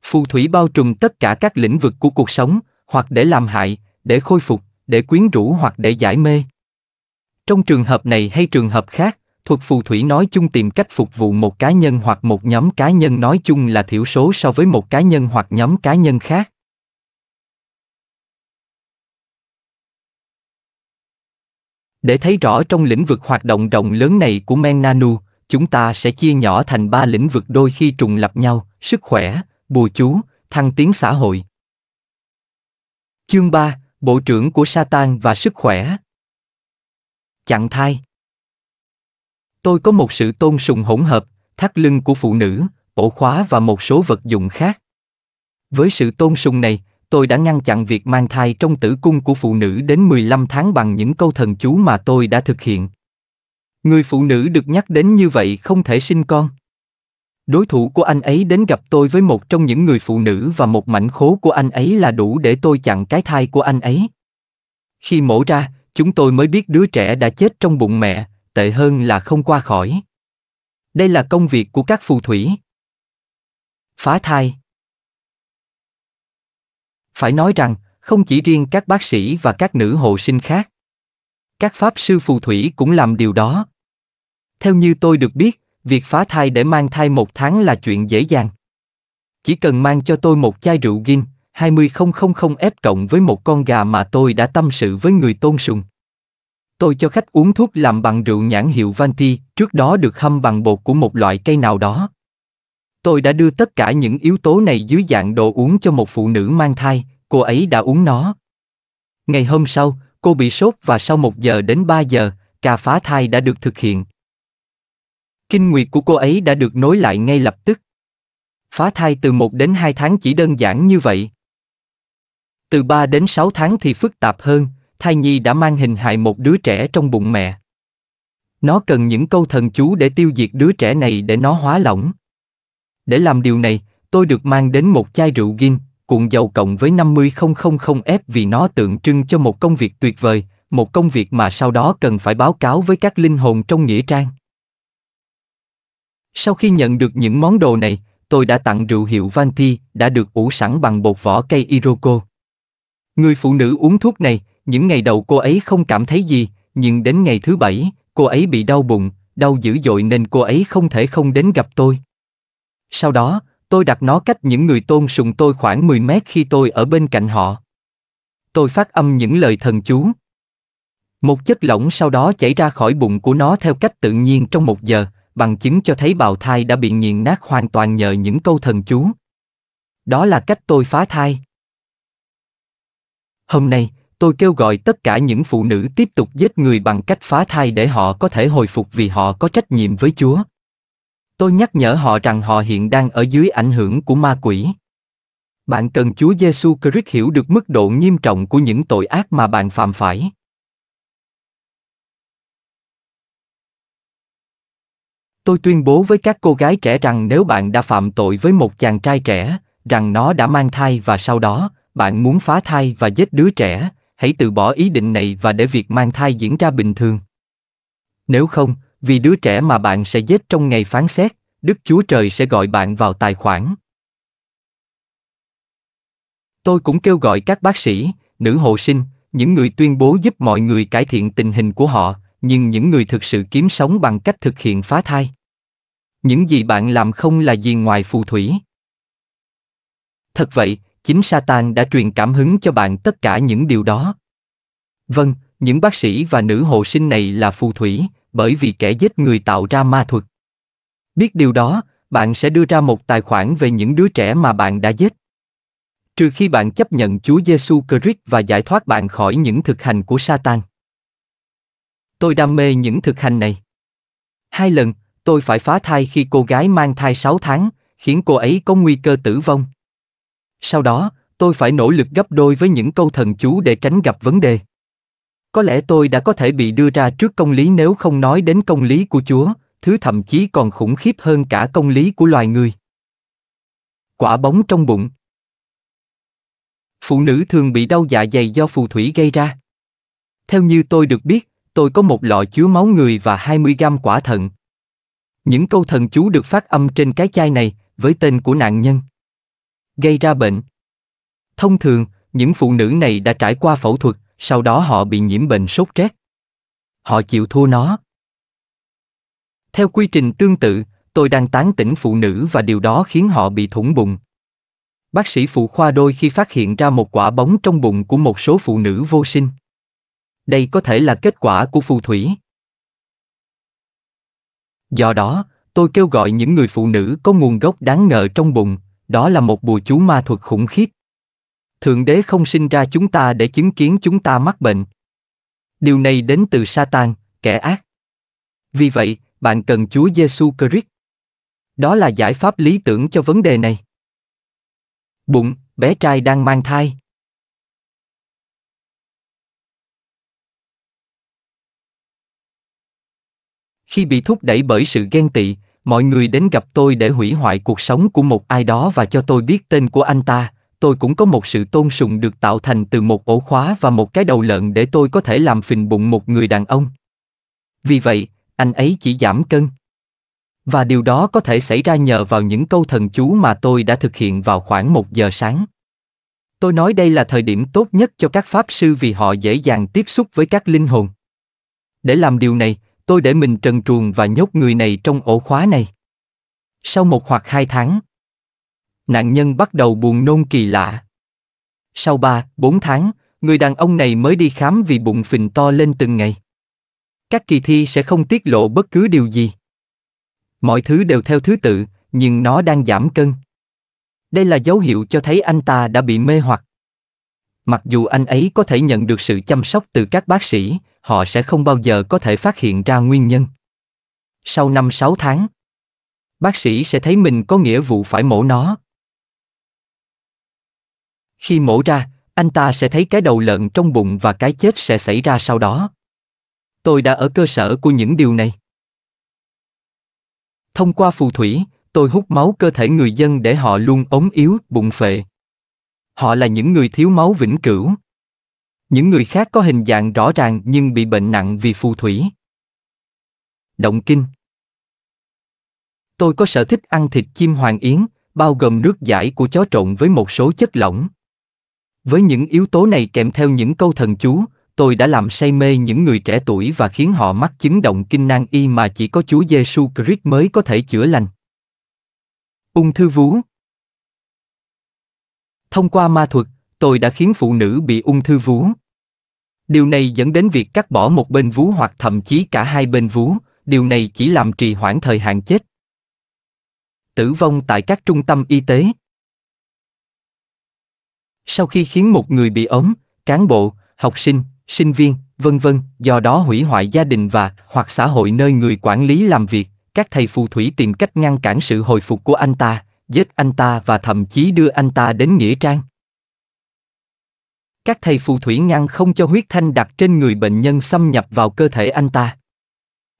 Phù thủy bao trùm tất cả các lĩnh vực của cuộc sống, hoặc để làm hại, để khôi phục, để quyến rũ hoặc để giải mê. Trong trường hợp này hay trường hợp khác, thuật phù thủy nói chung tìm cách phục vụ một cá nhân hoặc một nhóm cá nhân nói chung là thiểu số so với một cá nhân hoặc nhóm cá nhân khác. Để thấy rõ trong lĩnh vực hoạt động rộng lớn này của Menanu, chúng ta sẽ chia nhỏ thành ba lĩnh vực đôi khi trùng lập nhau, sức khỏe, bùa chú, thăng tiến xã hội Chương 3, Bộ trưởng của Satan và sức khỏe. Chặn thai. Tôi có một sự tôn sùng hỗn hợp, thắt lưng của phụ nữ, ổ khóa và một số vật dụng khác. Với sự tôn sùng này, tôi đã ngăn chặn việc mang thai trong tử cung của phụ nữ đến 15 tháng bằng những câu thần chú mà tôi đã thực hiện. Người phụ nữ được nhắc đến như vậy không thể sinh con. Đối thủ của anh ấy đến gặp tôi với một trong những người phụ nữ và một mảnh khố của anh ấy là đủ để tôi chặn cái thai của anh ấy. Khi mổ ra, chúng tôi mới biết đứa trẻ đã chết trong bụng mẹ, tệ hơn là không qua khỏi. Đây là công việc của các phù thủy. Phá thai. Phải nói rằng, không chỉ riêng các bác sĩ và các nữ hộ sinh khác, các pháp sư phù thủy cũng làm điều đó. Theo như tôi được biết, Việc phá thai để mang thai một tháng là chuyện dễ dàng. Chỉ cần mang cho tôi một chai rượu gin, 20000F cộng với một con gà mà tôi đã tâm sự với người tôn sùng. Tôi cho khách uống thuốc làm bằng rượu nhãn hiệu Vanti, trước đó được hâm bằng bột của một loại cây nào đó. Tôi đã đưa tất cả những yếu tố này dưới dạng đồ uống cho một phụ nữ mang thai, cô ấy đã uống nó. Ngày hôm sau, cô bị sốt và sau 1 giờ đến 3 giờ, ca phá thai đã được thực hiện. Kinh nguyệt của cô ấy đã được nối lại ngay lập tức. Phá thai từ 1 đến 2 tháng chỉ đơn giản như vậy. Từ 3 đến 6 tháng thì phức tạp hơn, thai nhi đã mang hình hại một đứa trẻ trong bụng mẹ. Nó cần những câu thần chú để tiêu diệt đứa trẻ này để nó hóa lỏng. Để làm điều này, tôi được mang đến một chai rượu gin, cuộn dầu cộng với 50000F vì nó tượng trưng cho một công việc tuyệt vời, một công việc mà sau đó cần phải báo cáo với các linh hồn trong nghĩa trang. Sau khi nhận được những món đồ này, tôi đã tặng rượu hiệu Vanti đã được ủ sẵn bằng bột vỏ cây Iroko. Người phụ nữ uống thuốc này, những ngày đầu cô ấy không cảm thấy gì, nhưng đến ngày thứ bảy, cô ấy bị đau bụng, đau dữ dội nên cô ấy không thể không đến gặp tôi. Sau đó, tôi đặt nó cách những người tôn sùng tôi khoảng 10 mét khi tôi ở bên cạnh họ. Tôi phát âm những lời thần chú. Một chất lỏng sau đó chảy ra khỏi bụng của nó theo cách tự nhiên trong một giờ, bằng chứng cho thấy bào thai đã bị nghiền nát hoàn toàn nhờ những câu thần chú. Đó là cách tôi phá thai. Hôm nay, tôi kêu gọi tất cả những phụ nữ tiếp tục giết người bằng cách phá thai để họ có thể hồi phục vì họ có trách nhiệm với Chúa. Tôi nhắc nhở họ rằng họ hiện đang ở dưới ảnh hưởng của ma quỷ. Bạn cần Chúa Giêsu Christ hiểu được mức độ nghiêm trọng của những tội ác mà bạn phạm phải. Tôi tuyên bố với các cô gái trẻ rằng nếu bạn đã phạm tội với một chàng trai trẻ, rằng nó đã mang thai và sau đó, bạn muốn phá thai và giết đứa trẻ, hãy từ bỏ ý định này và để việc mang thai diễn ra bình thường. Nếu không, vì đứa trẻ mà bạn sẽ giết trong ngày phán xét, Đức Chúa Trời sẽ gọi bạn vào tài khoản. Tôi cũng kêu gọi các bác sĩ, nữ hộ sinh, những người tuyên bố giúp mọi người cải thiện tình hình của họ, nhưng những người thực sự kiếm sống bằng cách thực hiện phá thai. Những gì bạn làm không là gì ngoài phù thủy. Thật vậy, chính Satan đã truyền cảm hứng cho bạn tất cả những điều đó. Vâng, những bác sĩ và nữ hộ sinh này là phù thủy, bởi vì kẻ giết người tạo ra ma thuật. Biết điều đó, bạn sẽ đưa ra một tài khoản về những đứa trẻ mà bạn đã giết. Trừ khi bạn chấp nhận Chúa Giêsu Christ và giải thoát bạn khỏi những thực hành của Satan tôi đam mê những thực hành này. Hai lần, tôi phải phá thai khi cô gái mang thai 6 tháng, khiến cô ấy có nguy cơ tử vong. Sau đó, tôi phải nỗ lực gấp đôi với những câu thần chú để tránh gặp vấn đề. Có lẽ tôi đã có thể bị đưa ra trước công lý nếu không nói đến công lý của Chúa, thứ thậm chí còn khủng khiếp hơn cả công lý của loài người. Quả bóng trong bụng Phụ nữ thường bị đau dạ dày do phù thủy gây ra. Theo như tôi được biết, tôi có một lọ chứa máu người và 20 gram quả thận. Những câu thần chú được phát âm trên cái chai này, với tên của nạn nhân. Gây ra bệnh. Thông thường, những phụ nữ này đã trải qua phẫu thuật, sau đó họ bị nhiễm bệnh sốt rét. Họ chịu thua nó. Theo quy trình tương tự, tôi đang tán tỉnh phụ nữ và điều đó khiến họ bị thủng bụng. Bác sĩ phụ khoa đôi khi phát hiện ra một quả bóng trong bụng của một số phụ nữ vô sinh đây có thể là kết quả của phù thủy do đó tôi kêu gọi những người phụ nữ có nguồn gốc đáng ngờ trong bụng đó là một bùa chú ma thuật khủng khiếp thượng đế không sinh ra chúng ta để chứng kiến chúng ta mắc bệnh điều này đến từ satan kẻ ác vì vậy bạn cần chúa giêsu christ đó là giải pháp lý tưởng cho vấn đề này bụng bé trai đang mang thai Khi bị thúc đẩy bởi sự ghen tị, mọi người đến gặp tôi để hủy hoại cuộc sống của một ai đó và cho tôi biết tên của anh ta tôi cũng có một sự tôn sùng được tạo thành từ một ổ khóa và một cái đầu lợn để tôi có thể làm phình bụng một người đàn ông vì vậy anh ấy chỉ giảm cân và điều đó có thể xảy ra nhờ vào những câu thần chú mà tôi đã thực hiện vào khoảng một giờ sáng tôi nói đây là thời điểm tốt nhất cho các pháp sư vì họ dễ dàng tiếp xúc với các linh hồn để làm điều này tôi để mình trần truồng và nhốt người này trong ổ khóa này. Sau một hoặc hai tháng, nạn nhân bắt đầu buồn nôn kỳ lạ. Sau ba, bốn tháng, người đàn ông này mới đi khám vì bụng phình to lên từng ngày. Các kỳ thi sẽ không tiết lộ bất cứ điều gì. Mọi thứ đều theo thứ tự, nhưng nó đang giảm cân. Đây là dấu hiệu cho thấy anh ta đã bị mê hoặc. Mặc dù anh ấy có thể nhận được sự chăm sóc từ các bác sĩ, họ sẽ không bao giờ có thể phát hiện ra nguyên nhân. Sau 5-6 tháng, bác sĩ sẽ thấy mình có nghĩa vụ phải mổ nó. Khi mổ ra, anh ta sẽ thấy cái đầu lợn trong bụng và cái chết sẽ xảy ra sau đó. Tôi đã ở cơ sở của những điều này. Thông qua phù thủy, tôi hút máu cơ thể người dân để họ luôn ốm yếu, bụng phệ. Họ là những người thiếu máu vĩnh cửu. Những người khác có hình dạng rõ ràng nhưng bị bệnh nặng vì phù thủy. Động kinh Tôi có sở thích ăn thịt chim hoàng yến, bao gồm nước giải của chó trộn với một số chất lỏng. Với những yếu tố này kèm theo những câu thần chú, tôi đã làm say mê những người trẻ tuổi và khiến họ mắc chứng động kinh nan y mà chỉ có Chúa Giêsu Christ mới có thể chữa lành. Ung thư vú Thông qua ma thuật, tôi đã khiến phụ nữ bị ung thư vú. Điều này dẫn đến việc cắt bỏ một bên vú hoặc thậm chí cả hai bên vú, điều này chỉ làm trì hoãn thời hạn chết. Tử vong tại các trung tâm y tế. Sau khi khiến một người bị ốm, cán bộ, học sinh, sinh viên, vân vân, do đó hủy hoại gia đình và hoặc xã hội nơi người quản lý làm việc, các thầy phù thủy tìm cách ngăn cản sự hồi phục của anh ta, giết anh ta và thậm chí đưa anh ta đến nghĩa trang các thầy phù thủy ngăn không cho huyết thanh đặt trên người bệnh nhân xâm nhập vào cơ thể anh ta.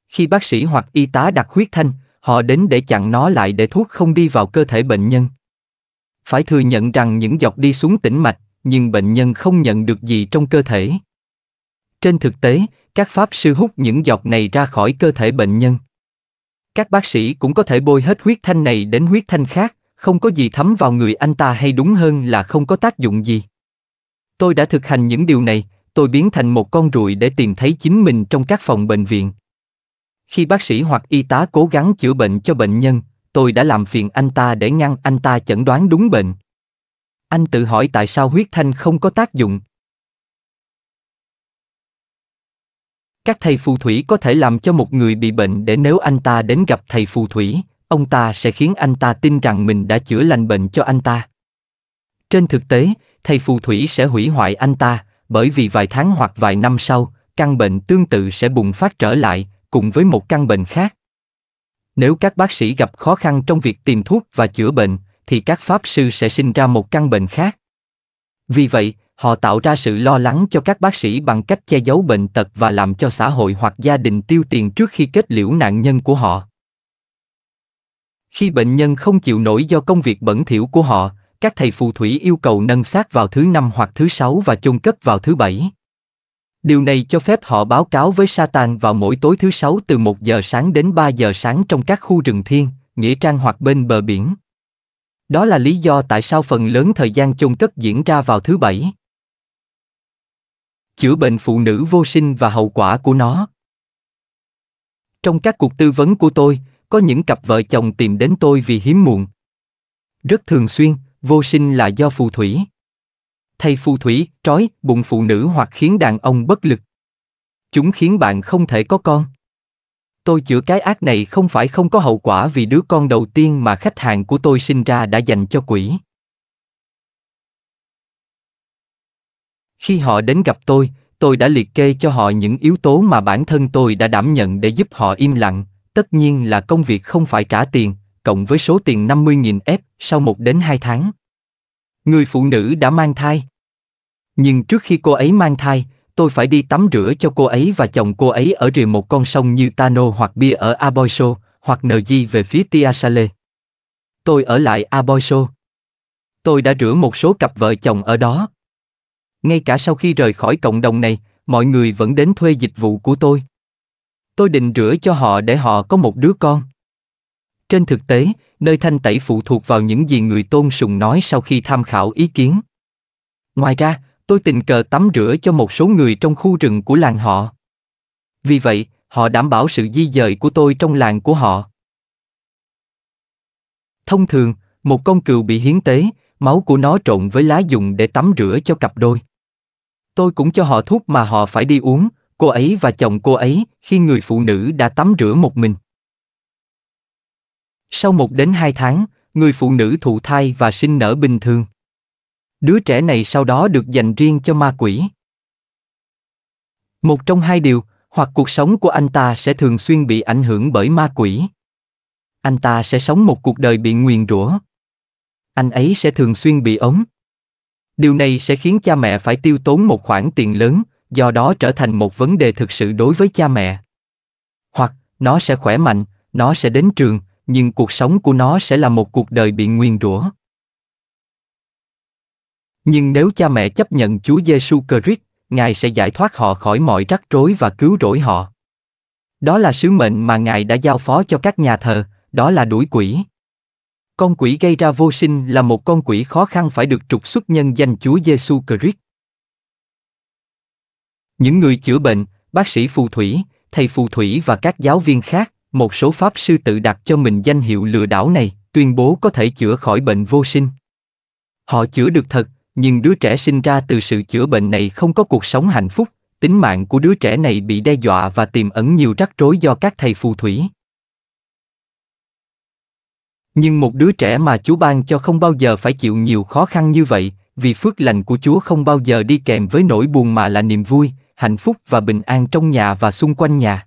Khi bác sĩ hoặc y tá đặt huyết thanh, họ đến để chặn nó lại để thuốc không đi vào cơ thể bệnh nhân. Phải thừa nhận rằng những giọt đi xuống tĩnh mạch, nhưng bệnh nhân không nhận được gì trong cơ thể. Trên thực tế, các pháp sư hút những giọt này ra khỏi cơ thể bệnh nhân. Các bác sĩ cũng có thể bôi hết huyết thanh này đến huyết thanh khác, không có gì thấm vào người anh ta hay đúng hơn là không có tác dụng gì. Tôi đã thực hành những điều này, tôi biến thành một con ruồi để tìm thấy chính mình trong các phòng bệnh viện. Khi bác sĩ hoặc y tá cố gắng chữa bệnh cho bệnh nhân, tôi đã làm phiền anh ta để ngăn anh ta chẩn đoán đúng bệnh. Anh tự hỏi tại sao huyết thanh không có tác dụng. Các thầy phù thủy có thể làm cho một người bị bệnh để nếu anh ta đến gặp thầy phù thủy, ông ta sẽ khiến anh ta tin rằng mình đã chữa lành bệnh cho anh ta. Trên thực tế, thầy phù thủy sẽ hủy hoại anh ta, bởi vì vài tháng hoặc vài năm sau, căn bệnh tương tự sẽ bùng phát trở lại, cùng với một căn bệnh khác. Nếu các bác sĩ gặp khó khăn trong việc tìm thuốc và chữa bệnh, thì các pháp sư sẽ sinh ra một căn bệnh khác. Vì vậy, họ tạo ra sự lo lắng cho các bác sĩ bằng cách che giấu bệnh tật và làm cho xã hội hoặc gia đình tiêu tiền trước khi kết liễu nạn nhân của họ. Khi bệnh nhân không chịu nổi do công việc bẩn thỉu của họ, các thầy phù thủy yêu cầu nâng xác vào thứ năm hoặc thứ sáu và chôn cất vào thứ bảy. Điều này cho phép họ báo cáo với Satan vào mỗi tối thứ sáu từ 1 giờ sáng đến 3 giờ sáng trong các khu rừng thiên, nghĩa trang hoặc bên bờ biển. Đó là lý do tại sao phần lớn thời gian chôn cất diễn ra vào thứ bảy. Chữa bệnh phụ nữ vô sinh và hậu quả của nó. Trong các cuộc tư vấn của tôi, có những cặp vợ chồng tìm đến tôi vì hiếm muộn. Rất thường xuyên, vô sinh là do phù thủy. thay phù thủy, trói, bụng phụ nữ hoặc khiến đàn ông bất lực. Chúng khiến bạn không thể có con. Tôi chữa cái ác này không phải không có hậu quả vì đứa con đầu tiên mà khách hàng của tôi sinh ra đã dành cho quỷ. Khi họ đến gặp tôi, tôi đã liệt kê cho họ những yếu tố mà bản thân tôi đã đảm nhận để giúp họ im lặng, tất nhiên là công việc không phải trả tiền cộng với số tiền 50.000 F sau 1 đến 2 tháng. Người phụ nữ đã mang thai. Nhưng trước khi cô ấy mang thai, tôi phải đi tắm rửa cho cô ấy và chồng cô ấy ở rìa một con sông như Tano hoặc Bia ở Aboiso, hoặc Nji về phía Tiasale. Tôi ở lại Aboiso. Tôi đã rửa một số cặp vợ chồng ở đó. Ngay cả sau khi rời khỏi cộng đồng này, mọi người vẫn đến thuê dịch vụ của tôi. Tôi định rửa cho họ để họ có một đứa con. Trên thực tế, nơi thanh tẩy phụ thuộc vào những gì người tôn sùng nói sau khi tham khảo ý kiến. Ngoài ra, tôi tình cờ tắm rửa cho một số người trong khu rừng của làng họ. Vì vậy, họ đảm bảo sự di dời của tôi trong làng của họ. Thông thường, một con cừu bị hiến tế, máu của nó trộn với lá dùng để tắm rửa cho cặp đôi. Tôi cũng cho họ thuốc mà họ phải đi uống, cô ấy và chồng cô ấy khi người phụ nữ đã tắm rửa một mình. Sau một đến hai tháng, người phụ nữ thụ thai và sinh nở bình thường. Đứa trẻ này sau đó được dành riêng cho ma quỷ. Một trong hai điều, hoặc cuộc sống của anh ta sẽ thường xuyên bị ảnh hưởng bởi ma quỷ. Anh ta sẽ sống một cuộc đời bị nguyền rủa. Anh ấy sẽ thường xuyên bị ốm. Điều này sẽ khiến cha mẹ phải tiêu tốn một khoản tiền lớn, do đó trở thành một vấn đề thực sự đối với cha mẹ. Hoặc, nó sẽ khỏe mạnh, nó sẽ đến trường, nhưng cuộc sống của nó sẽ là một cuộc đời bị nguyền rủa. Nhưng nếu cha mẹ chấp nhận Chúa Giêsu Christ, Ngài sẽ giải thoát họ khỏi mọi rắc rối và cứu rỗi họ. Đó là sứ mệnh mà Ngài đã giao phó cho các nhà thờ, đó là đuổi quỷ. Con quỷ gây ra vô sinh là một con quỷ khó khăn phải được trục xuất nhân danh Chúa Giêsu Christ. Những người chữa bệnh, bác sĩ phù thủy, thầy phù thủy và các giáo viên khác, một số pháp sư tự đặt cho mình danh hiệu lừa đảo này, tuyên bố có thể chữa khỏi bệnh vô sinh. Họ chữa được thật, nhưng đứa trẻ sinh ra từ sự chữa bệnh này không có cuộc sống hạnh phúc, tính mạng của đứa trẻ này bị đe dọa và tiềm ẩn nhiều rắc rối do các thầy phù thủy. Nhưng một đứa trẻ mà Chúa ban cho không bao giờ phải chịu nhiều khó khăn như vậy, vì phước lành của Chúa không bao giờ đi kèm với nỗi buồn mà là niềm vui, hạnh phúc và bình an trong nhà và xung quanh nhà.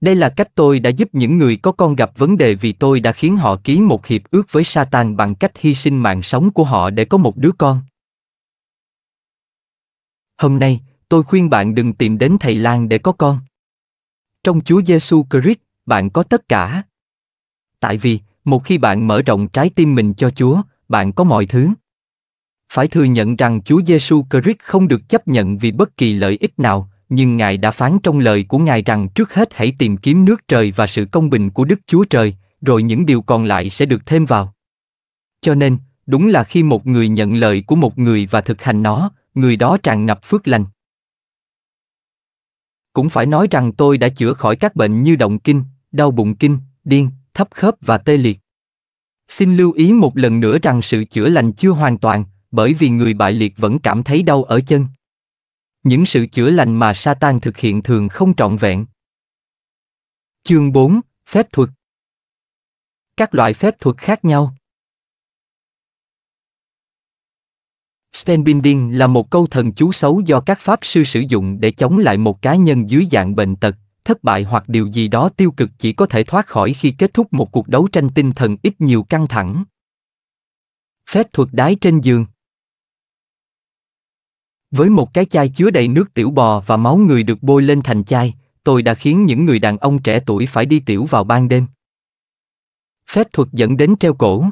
Đây là cách tôi đã giúp những người có con gặp vấn đề vì tôi đã khiến họ ký một hiệp ước với Satan bằng cách hy sinh mạng sống của họ để có một đứa con. Hôm nay, tôi khuyên bạn đừng tìm đến thầy Lan để có con. Trong Chúa Giêsu Christ, bạn có tất cả. Tại vì, một khi bạn mở rộng trái tim mình cho Chúa, bạn có mọi thứ. Phải thừa nhận rằng Chúa Giêsu Christ không được chấp nhận vì bất kỳ lợi ích nào, nhưng Ngài đã phán trong lời của Ngài rằng trước hết hãy tìm kiếm nước trời và sự công bình của Đức Chúa Trời, rồi những điều còn lại sẽ được thêm vào. Cho nên, đúng là khi một người nhận lời của một người và thực hành nó, người đó tràn ngập phước lành. Cũng phải nói rằng tôi đã chữa khỏi các bệnh như động kinh, đau bụng kinh, điên, thấp khớp và tê liệt. Xin lưu ý một lần nữa rằng sự chữa lành chưa hoàn toàn, bởi vì người bại liệt vẫn cảm thấy đau ở chân. Những sự chữa lành mà Satan thực hiện thường không trọn vẹn. Chương 4, phép thuật. Các loại phép thuật khác nhau. Stenbinding là một câu thần chú xấu do các pháp sư sử dụng để chống lại một cá nhân dưới dạng bệnh tật, thất bại hoặc điều gì đó tiêu cực chỉ có thể thoát khỏi khi kết thúc một cuộc đấu tranh tinh thần ít nhiều căng thẳng. Phép thuật đái trên giường với một cái chai chứa đầy nước tiểu bò và máu người được bôi lên thành chai, tôi đã khiến những người đàn ông trẻ tuổi phải đi tiểu vào ban đêm. Phép thuật dẫn đến treo cổ.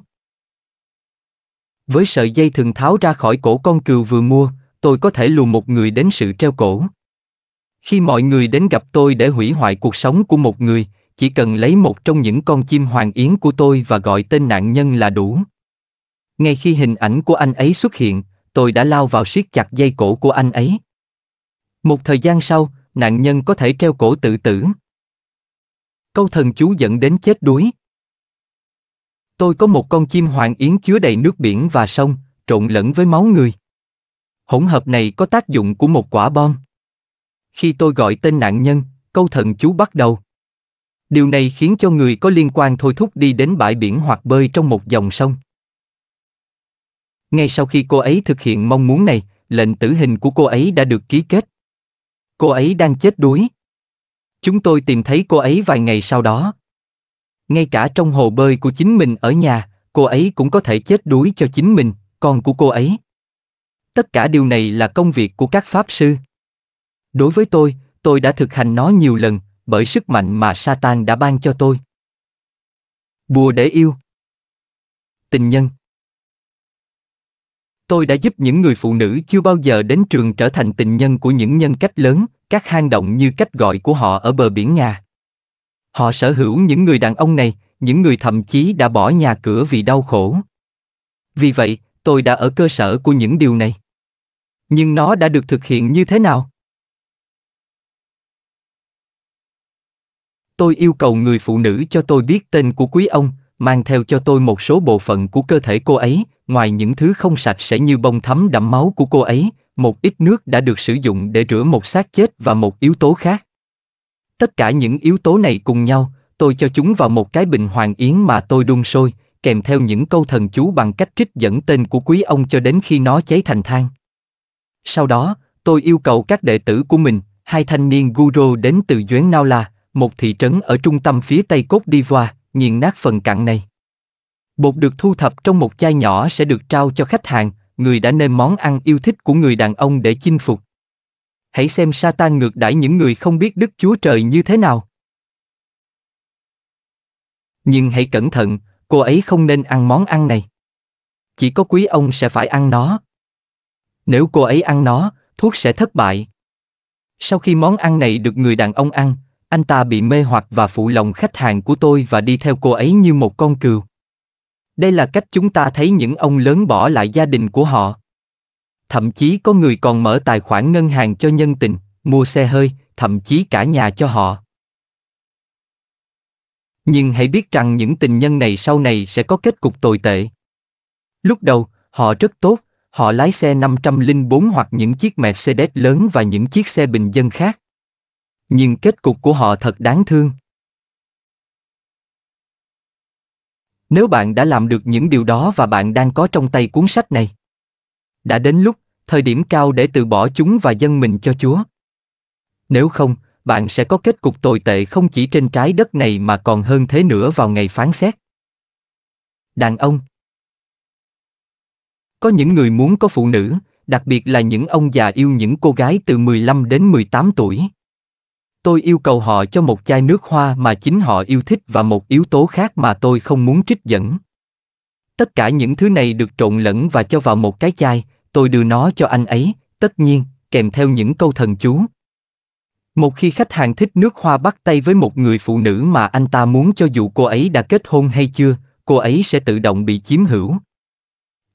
Với sợi dây thường tháo ra khỏi cổ con cừu vừa mua, tôi có thể lùa một người đến sự treo cổ. Khi mọi người đến gặp tôi để hủy hoại cuộc sống của một người, chỉ cần lấy một trong những con chim hoàng yến của tôi và gọi tên nạn nhân là đủ. Ngay khi hình ảnh của anh ấy xuất hiện, tôi đã lao vào siết chặt dây cổ của anh ấy. Một thời gian sau, nạn nhân có thể treo cổ tự tử. Câu thần chú dẫn đến chết đuối. Tôi có một con chim hoàng yến chứa đầy nước biển và sông, trộn lẫn với máu người. Hỗn hợp này có tác dụng của một quả bom. Khi tôi gọi tên nạn nhân, câu thần chú bắt đầu. Điều này khiến cho người có liên quan thôi thúc đi đến bãi biển hoặc bơi trong một dòng sông. Ngay sau khi cô ấy thực hiện mong muốn này, lệnh tử hình của cô ấy đã được ký kết. Cô ấy đang chết đuối. Chúng tôi tìm thấy cô ấy vài ngày sau đó. Ngay cả trong hồ bơi của chính mình ở nhà, cô ấy cũng có thể chết đuối cho chính mình, con của cô ấy. Tất cả điều này là công việc của các pháp sư. Đối với tôi, tôi đã thực hành nó nhiều lần, bởi sức mạnh mà Satan đã ban cho tôi. Bùa để yêu. Tình nhân tôi đã giúp những người phụ nữ chưa bao giờ đến trường trở thành tình nhân của những nhân cách lớn, các hang động như cách gọi của họ ở bờ biển Nga. Họ sở hữu những người đàn ông này, những người thậm chí đã bỏ nhà cửa vì đau khổ. Vì vậy, tôi đã ở cơ sở của những điều này. Nhưng nó đã được thực hiện như thế nào? Tôi yêu cầu người phụ nữ cho tôi biết tên của quý ông, mang theo cho tôi một số bộ phận của cơ thể cô ấy, ngoài những thứ không sạch sẽ như bông thấm đẫm máu của cô ấy, một ít nước đã được sử dụng để rửa một xác chết và một yếu tố khác. Tất cả những yếu tố này cùng nhau, tôi cho chúng vào một cái bình hoàng yến mà tôi đun sôi, kèm theo những câu thần chú bằng cách trích dẫn tên của quý ông cho đến khi nó cháy thành than. Sau đó, tôi yêu cầu các đệ tử của mình, hai thanh niên guru đến từ Duến Nao La, một thị trấn ở trung tâm phía tây Cốt d'Ivoire, nghiền nát phần cặn này. Bột được thu thập trong một chai nhỏ sẽ được trao cho khách hàng, người đã nêm món ăn yêu thích của người đàn ông để chinh phục. Hãy xem Satan ngược đãi những người không biết Đức Chúa Trời như thế nào. Nhưng hãy cẩn thận, cô ấy không nên ăn món ăn này. Chỉ có quý ông sẽ phải ăn nó. Nếu cô ấy ăn nó, thuốc sẽ thất bại. Sau khi món ăn này được người đàn ông ăn, anh ta bị mê hoặc và phụ lòng khách hàng của tôi và đi theo cô ấy như một con cừu. Đây là cách chúng ta thấy những ông lớn bỏ lại gia đình của họ. Thậm chí có người còn mở tài khoản ngân hàng cho nhân tình, mua xe hơi, thậm chí cả nhà cho họ. Nhưng hãy biết rằng những tình nhân này sau này sẽ có kết cục tồi tệ. Lúc đầu, họ rất tốt, họ lái xe 504 hoặc những chiếc Mercedes lớn và những chiếc xe bình dân khác nhưng kết cục của họ thật đáng thương. Nếu bạn đã làm được những điều đó và bạn đang có trong tay cuốn sách này, đã đến lúc, thời điểm cao để từ bỏ chúng và dâng mình cho Chúa. Nếu không, bạn sẽ có kết cục tồi tệ không chỉ trên trái đất này mà còn hơn thế nữa vào ngày phán xét. Đàn ông Có những người muốn có phụ nữ, đặc biệt là những ông già yêu những cô gái từ 15 đến 18 tuổi tôi yêu cầu họ cho một chai nước hoa mà chính họ yêu thích và một yếu tố khác mà tôi không muốn trích dẫn. Tất cả những thứ này được trộn lẫn và cho vào một cái chai, tôi đưa nó cho anh ấy, tất nhiên, kèm theo những câu thần chú. Một khi khách hàng thích nước hoa bắt tay với một người phụ nữ mà anh ta muốn cho dù cô ấy đã kết hôn hay chưa, cô ấy sẽ tự động bị chiếm hữu.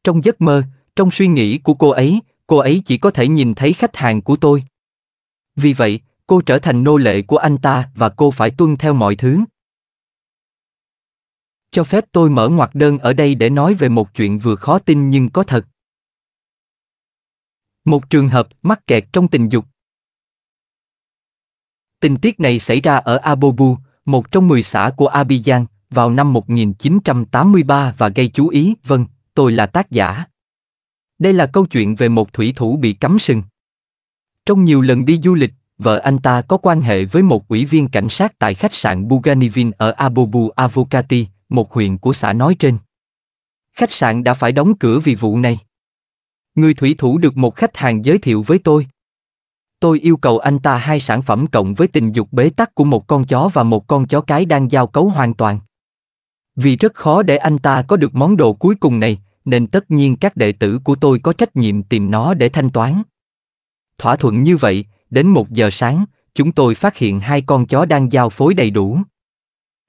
Trong giấc mơ, trong suy nghĩ của cô ấy, cô ấy chỉ có thể nhìn thấy khách hàng của tôi. Vì vậy, cô trở thành nô lệ của anh ta và cô phải tuân theo mọi thứ cho phép tôi mở ngoặc đơn ở đây để nói về một chuyện vừa khó tin nhưng có thật một trường hợp mắc kẹt trong tình dục Tình tiết này xảy ra ở Abobu, một trong 10 xã của Abidjan, vào năm 1983 và gây chú ý, vâng, tôi là tác giả. Đây là câu chuyện về một thủy thủ bị cắm sừng. Trong nhiều lần đi du lịch, vợ anh ta có quan hệ với một ủy viên cảnh sát tại khách sạn Buganivin ở Abobu Avocati, một huyện của xã nói trên. Khách sạn đã phải đóng cửa vì vụ này. Người thủy thủ được một khách hàng giới thiệu với tôi. Tôi yêu cầu anh ta hai sản phẩm cộng với tình dục bế tắc của một con chó và một con chó cái đang giao cấu hoàn toàn. Vì rất khó để anh ta có được món đồ cuối cùng này, nên tất nhiên các đệ tử của tôi có trách nhiệm tìm nó để thanh toán. Thỏa thuận như vậy, đến một giờ sáng, chúng tôi phát hiện hai con chó đang giao phối đầy đủ.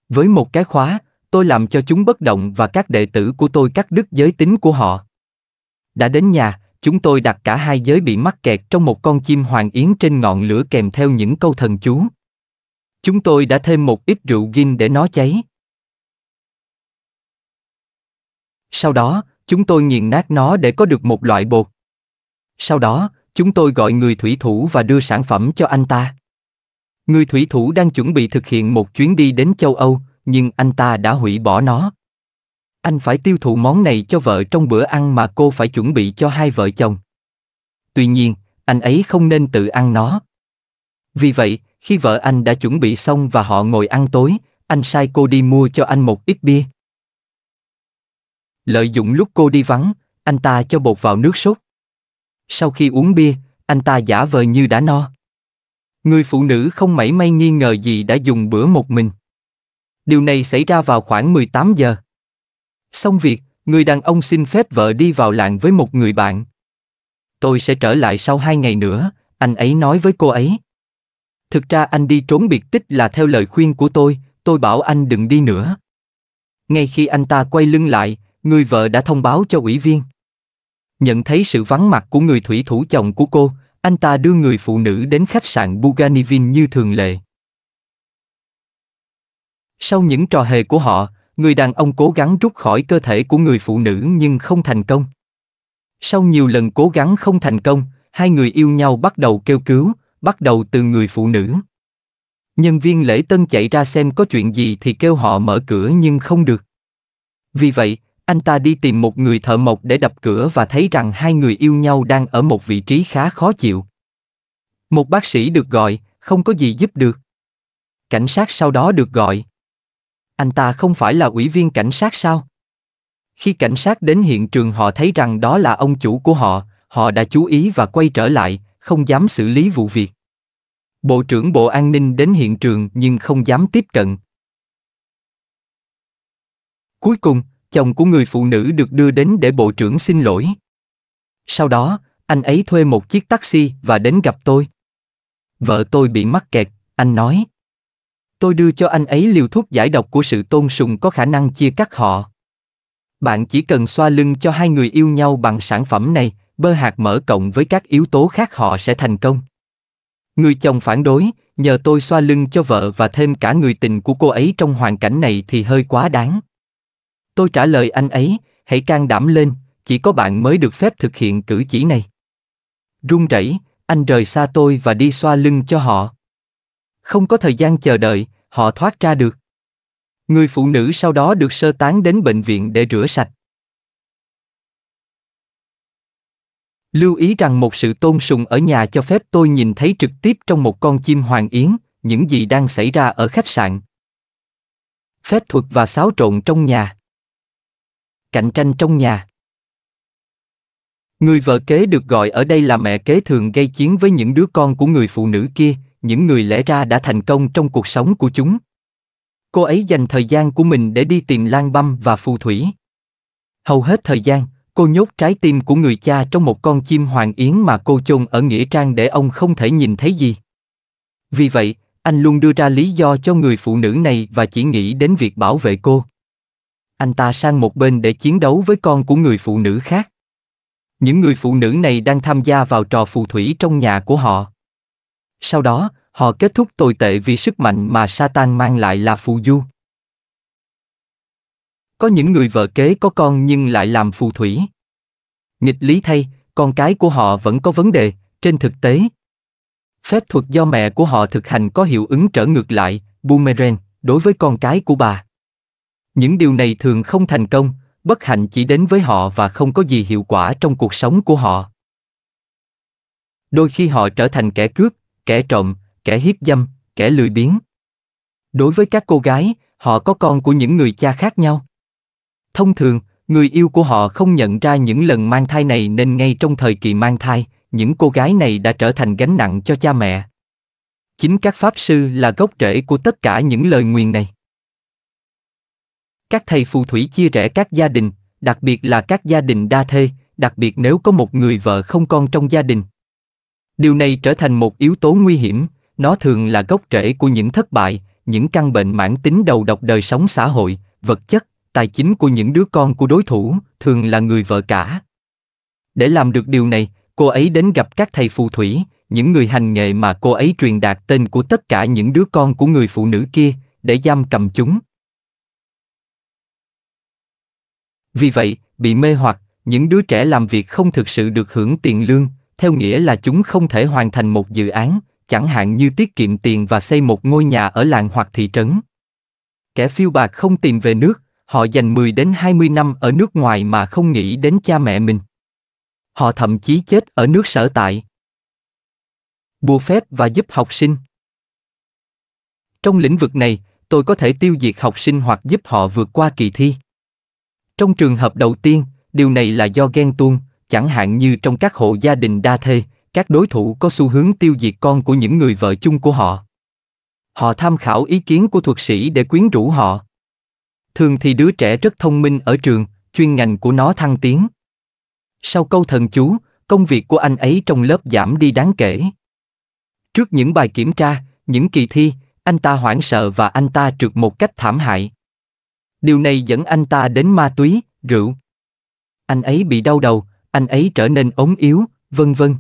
Với một cái khóa, tôi làm cho chúng bất động và các đệ tử của tôi cắt đứt giới tính của họ. Đã đến nhà, chúng tôi đặt cả hai giới bị mắc kẹt trong một con chim hoàng yến trên ngọn lửa kèm theo những câu thần chú. Chúng tôi đã thêm một ít rượu gin để nó cháy. Sau đó, chúng tôi nghiền nát nó để có được một loại bột. Sau đó, Chúng tôi gọi người thủy thủ và đưa sản phẩm cho anh ta. Người thủy thủ đang chuẩn bị thực hiện một chuyến đi đến châu Âu, nhưng anh ta đã hủy bỏ nó. Anh phải tiêu thụ món này cho vợ trong bữa ăn mà cô phải chuẩn bị cho hai vợ chồng. Tuy nhiên, anh ấy không nên tự ăn nó. Vì vậy, khi vợ anh đã chuẩn bị xong và họ ngồi ăn tối, anh sai cô đi mua cho anh một ít bia. Lợi dụng lúc cô đi vắng, anh ta cho bột vào nước sốt. Sau khi uống bia, anh ta giả vờ như đã no. Người phụ nữ không mảy may nghi ngờ gì đã dùng bữa một mình. Điều này xảy ra vào khoảng 18 giờ. Xong việc, người đàn ông xin phép vợ đi vào làng với một người bạn. Tôi sẽ trở lại sau hai ngày nữa, anh ấy nói với cô ấy. Thực ra anh đi trốn biệt tích là theo lời khuyên của tôi, tôi bảo anh đừng đi nữa. Ngay khi anh ta quay lưng lại, người vợ đã thông báo cho ủy viên. Nhận thấy sự vắng mặt của người thủy thủ chồng của cô, anh ta đưa người phụ nữ đến khách sạn Buganivin như thường lệ. Sau những trò hề của họ, người đàn ông cố gắng rút khỏi cơ thể của người phụ nữ nhưng không thành công. Sau nhiều lần cố gắng không thành công, hai người yêu nhau bắt đầu kêu cứu, bắt đầu từ người phụ nữ. Nhân viên lễ tân chạy ra xem có chuyện gì thì kêu họ mở cửa nhưng không được. Vì vậy, anh ta đi tìm một người thợ mộc để đập cửa và thấy rằng hai người yêu nhau đang ở một vị trí khá khó chịu. Một bác sĩ được gọi, không có gì giúp được. Cảnh sát sau đó được gọi. Anh ta không phải là ủy viên cảnh sát sao? Khi cảnh sát đến hiện trường họ thấy rằng đó là ông chủ của họ, họ đã chú ý và quay trở lại, không dám xử lý vụ việc. Bộ trưởng Bộ An ninh đến hiện trường nhưng không dám tiếp cận. Cuối cùng, chồng của người phụ nữ được đưa đến để bộ trưởng xin lỗi. Sau đó, anh ấy thuê một chiếc taxi và đến gặp tôi. Vợ tôi bị mắc kẹt, anh nói. Tôi đưa cho anh ấy liều thuốc giải độc của sự tôn sùng có khả năng chia cắt họ. Bạn chỉ cần xoa lưng cho hai người yêu nhau bằng sản phẩm này, bơ hạt mỡ cộng với các yếu tố khác họ sẽ thành công. Người chồng phản đối, nhờ tôi xoa lưng cho vợ và thêm cả người tình của cô ấy trong hoàn cảnh này thì hơi quá đáng. Tôi trả lời anh ấy, hãy can đảm lên, chỉ có bạn mới được phép thực hiện cử chỉ này. Run rẩy, anh rời xa tôi và đi xoa lưng cho họ. Không có thời gian chờ đợi, họ thoát ra được. Người phụ nữ sau đó được sơ tán đến bệnh viện để rửa sạch. Lưu ý rằng một sự tôn sùng ở nhà cho phép tôi nhìn thấy trực tiếp trong một con chim hoàng yến, những gì đang xảy ra ở khách sạn. Phép thuật và xáo trộn trong nhà cạnh tranh trong nhà. Người vợ kế được gọi ở đây là mẹ kế thường gây chiến với những đứa con của người phụ nữ kia, những người lẽ ra đã thành công trong cuộc sống của chúng. Cô ấy dành thời gian của mình để đi tìm lang băm và phù thủy. Hầu hết thời gian, cô nhốt trái tim của người cha trong một con chim hoàng yến mà cô chôn ở nghĩa trang để ông không thể nhìn thấy gì. Vì vậy, anh luôn đưa ra lý do cho người phụ nữ này và chỉ nghĩ đến việc bảo vệ cô anh ta sang một bên để chiến đấu với con của người phụ nữ khác. Những người phụ nữ này đang tham gia vào trò phù thủy trong nhà của họ. Sau đó, họ kết thúc tồi tệ vì sức mạnh mà Satan mang lại là phù du. Có những người vợ kế có con nhưng lại làm phù thủy. Nghịch lý thay, con cái của họ vẫn có vấn đề, trên thực tế. Phép thuật do mẹ của họ thực hành có hiệu ứng trở ngược lại, boomerang, đối với con cái của bà những điều này thường không thành công bất hạnh chỉ đến với họ và không có gì hiệu quả trong cuộc sống của họ đôi khi họ trở thành kẻ cướp kẻ trộm kẻ hiếp dâm kẻ lười biếng đối với các cô gái họ có con của những người cha khác nhau thông thường người yêu của họ không nhận ra những lần mang thai này nên ngay trong thời kỳ mang thai những cô gái này đã trở thành gánh nặng cho cha mẹ chính các pháp sư là gốc rễ của tất cả những lời nguyền này các thầy phù thủy chia rẽ các gia đình, đặc biệt là các gia đình đa thê, đặc biệt nếu có một người vợ không con trong gia đình. Điều này trở thành một yếu tố nguy hiểm, nó thường là gốc rễ của những thất bại, những căn bệnh mãn tính đầu độc đời sống xã hội, vật chất, tài chính của những đứa con của đối thủ, thường là người vợ cả. Để làm được điều này, cô ấy đến gặp các thầy phù thủy, những người hành nghề mà cô ấy truyền đạt tên của tất cả những đứa con của người phụ nữ kia, để giam cầm chúng. Vì vậy, bị mê hoặc, những đứa trẻ làm việc không thực sự được hưởng tiền lương, theo nghĩa là chúng không thể hoàn thành một dự án, chẳng hạn như tiết kiệm tiền và xây một ngôi nhà ở làng hoặc thị trấn. Kẻ phiêu bạc không tìm về nước, họ dành 10 đến 20 năm ở nước ngoài mà không nghĩ đến cha mẹ mình. Họ thậm chí chết ở nước sở tại. Bùa phép và giúp học sinh. Trong lĩnh vực này, tôi có thể tiêu diệt học sinh hoặc giúp họ vượt qua kỳ thi. Trong trường hợp đầu tiên, điều này là do ghen tuông, chẳng hạn như trong các hộ gia đình đa thê, các đối thủ có xu hướng tiêu diệt con của những người vợ chung của họ. Họ tham khảo ý kiến của thuật sĩ để quyến rũ họ. Thường thì đứa trẻ rất thông minh ở trường, chuyên ngành của nó thăng tiến. Sau câu thần chú, công việc của anh ấy trong lớp giảm đi đáng kể. Trước những bài kiểm tra, những kỳ thi, anh ta hoảng sợ và anh ta trượt một cách thảm hại. Điều này dẫn anh ta đến ma túy, rượu. Anh ấy bị đau đầu, anh ấy trở nên ốm yếu, vân vân.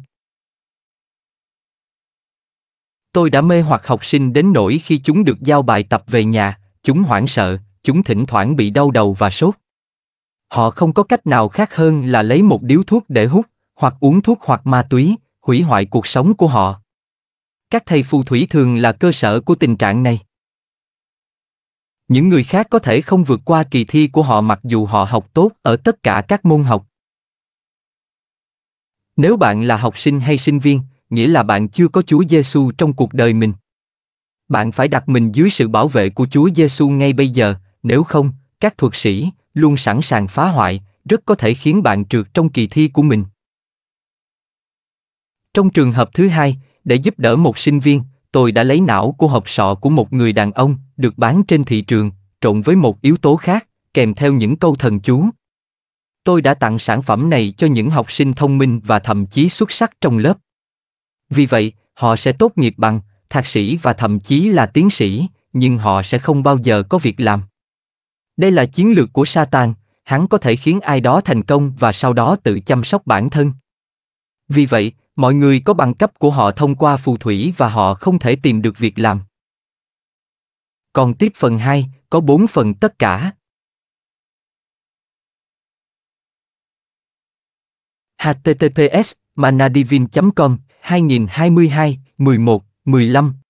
Tôi đã mê hoặc học sinh đến nỗi khi chúng được giao bài tập về nhà, chúng hoảng sợ, chúng thỉnh thoảng bị đau đầu và sốt. Họ không có cách nào khác hơn là lấy một điếu thuốc để hút, hoặc uống thuốc hoặc ma túy, hủy hoại cuộc sống của họ. Các thầy phù thủy thường là cơ sở của tình trạng này những người khác có thể không vượt qua kỳ thi của họ mặc dù họ học tốt ở tất cả các môn học nếu bạn là học sinh hay sinh viên nghĩa là bạn chưa có chúa giêsu trong cuộc đời mình bạn phải đặt mình dưới sự bảo vệ của chúa giêsu ngay bây giờ nếu không các thuật sĩ luôn sẵn sàng phá hoại rất có thể khiến bạn trượt trong kỳ thi của mình trong trường hợp thứ hai để giúp đỡ một sinh viên tôi đã lấy não của hộp sọ của một người đàn ông được bán trên thị trường, trộn với một yếu tố khác, kèm theo những câu thần chú. Tôi đã tặng sản phẩm này cho những học sinh thông minh và thậm chí xuất sắc trong lớp. Vì vậy, họ sẽ tốt nghiệp bằng thạc sĩ và thậm chí là tiến sĩ, nhưng họ sẽ không bao giờ có việc làm. Đây là chiến lược của Satan, hắn có thể khiến ai đó thành công và sau đó tự chăm sóc bản thân. Vì vậy, mọi người có bằng cấp của họ thông qua phù thủy và họ không thể tìm được việc làm còn tiếp phần 2, có 4 phần tất cả. https manadivin com 2022 11 15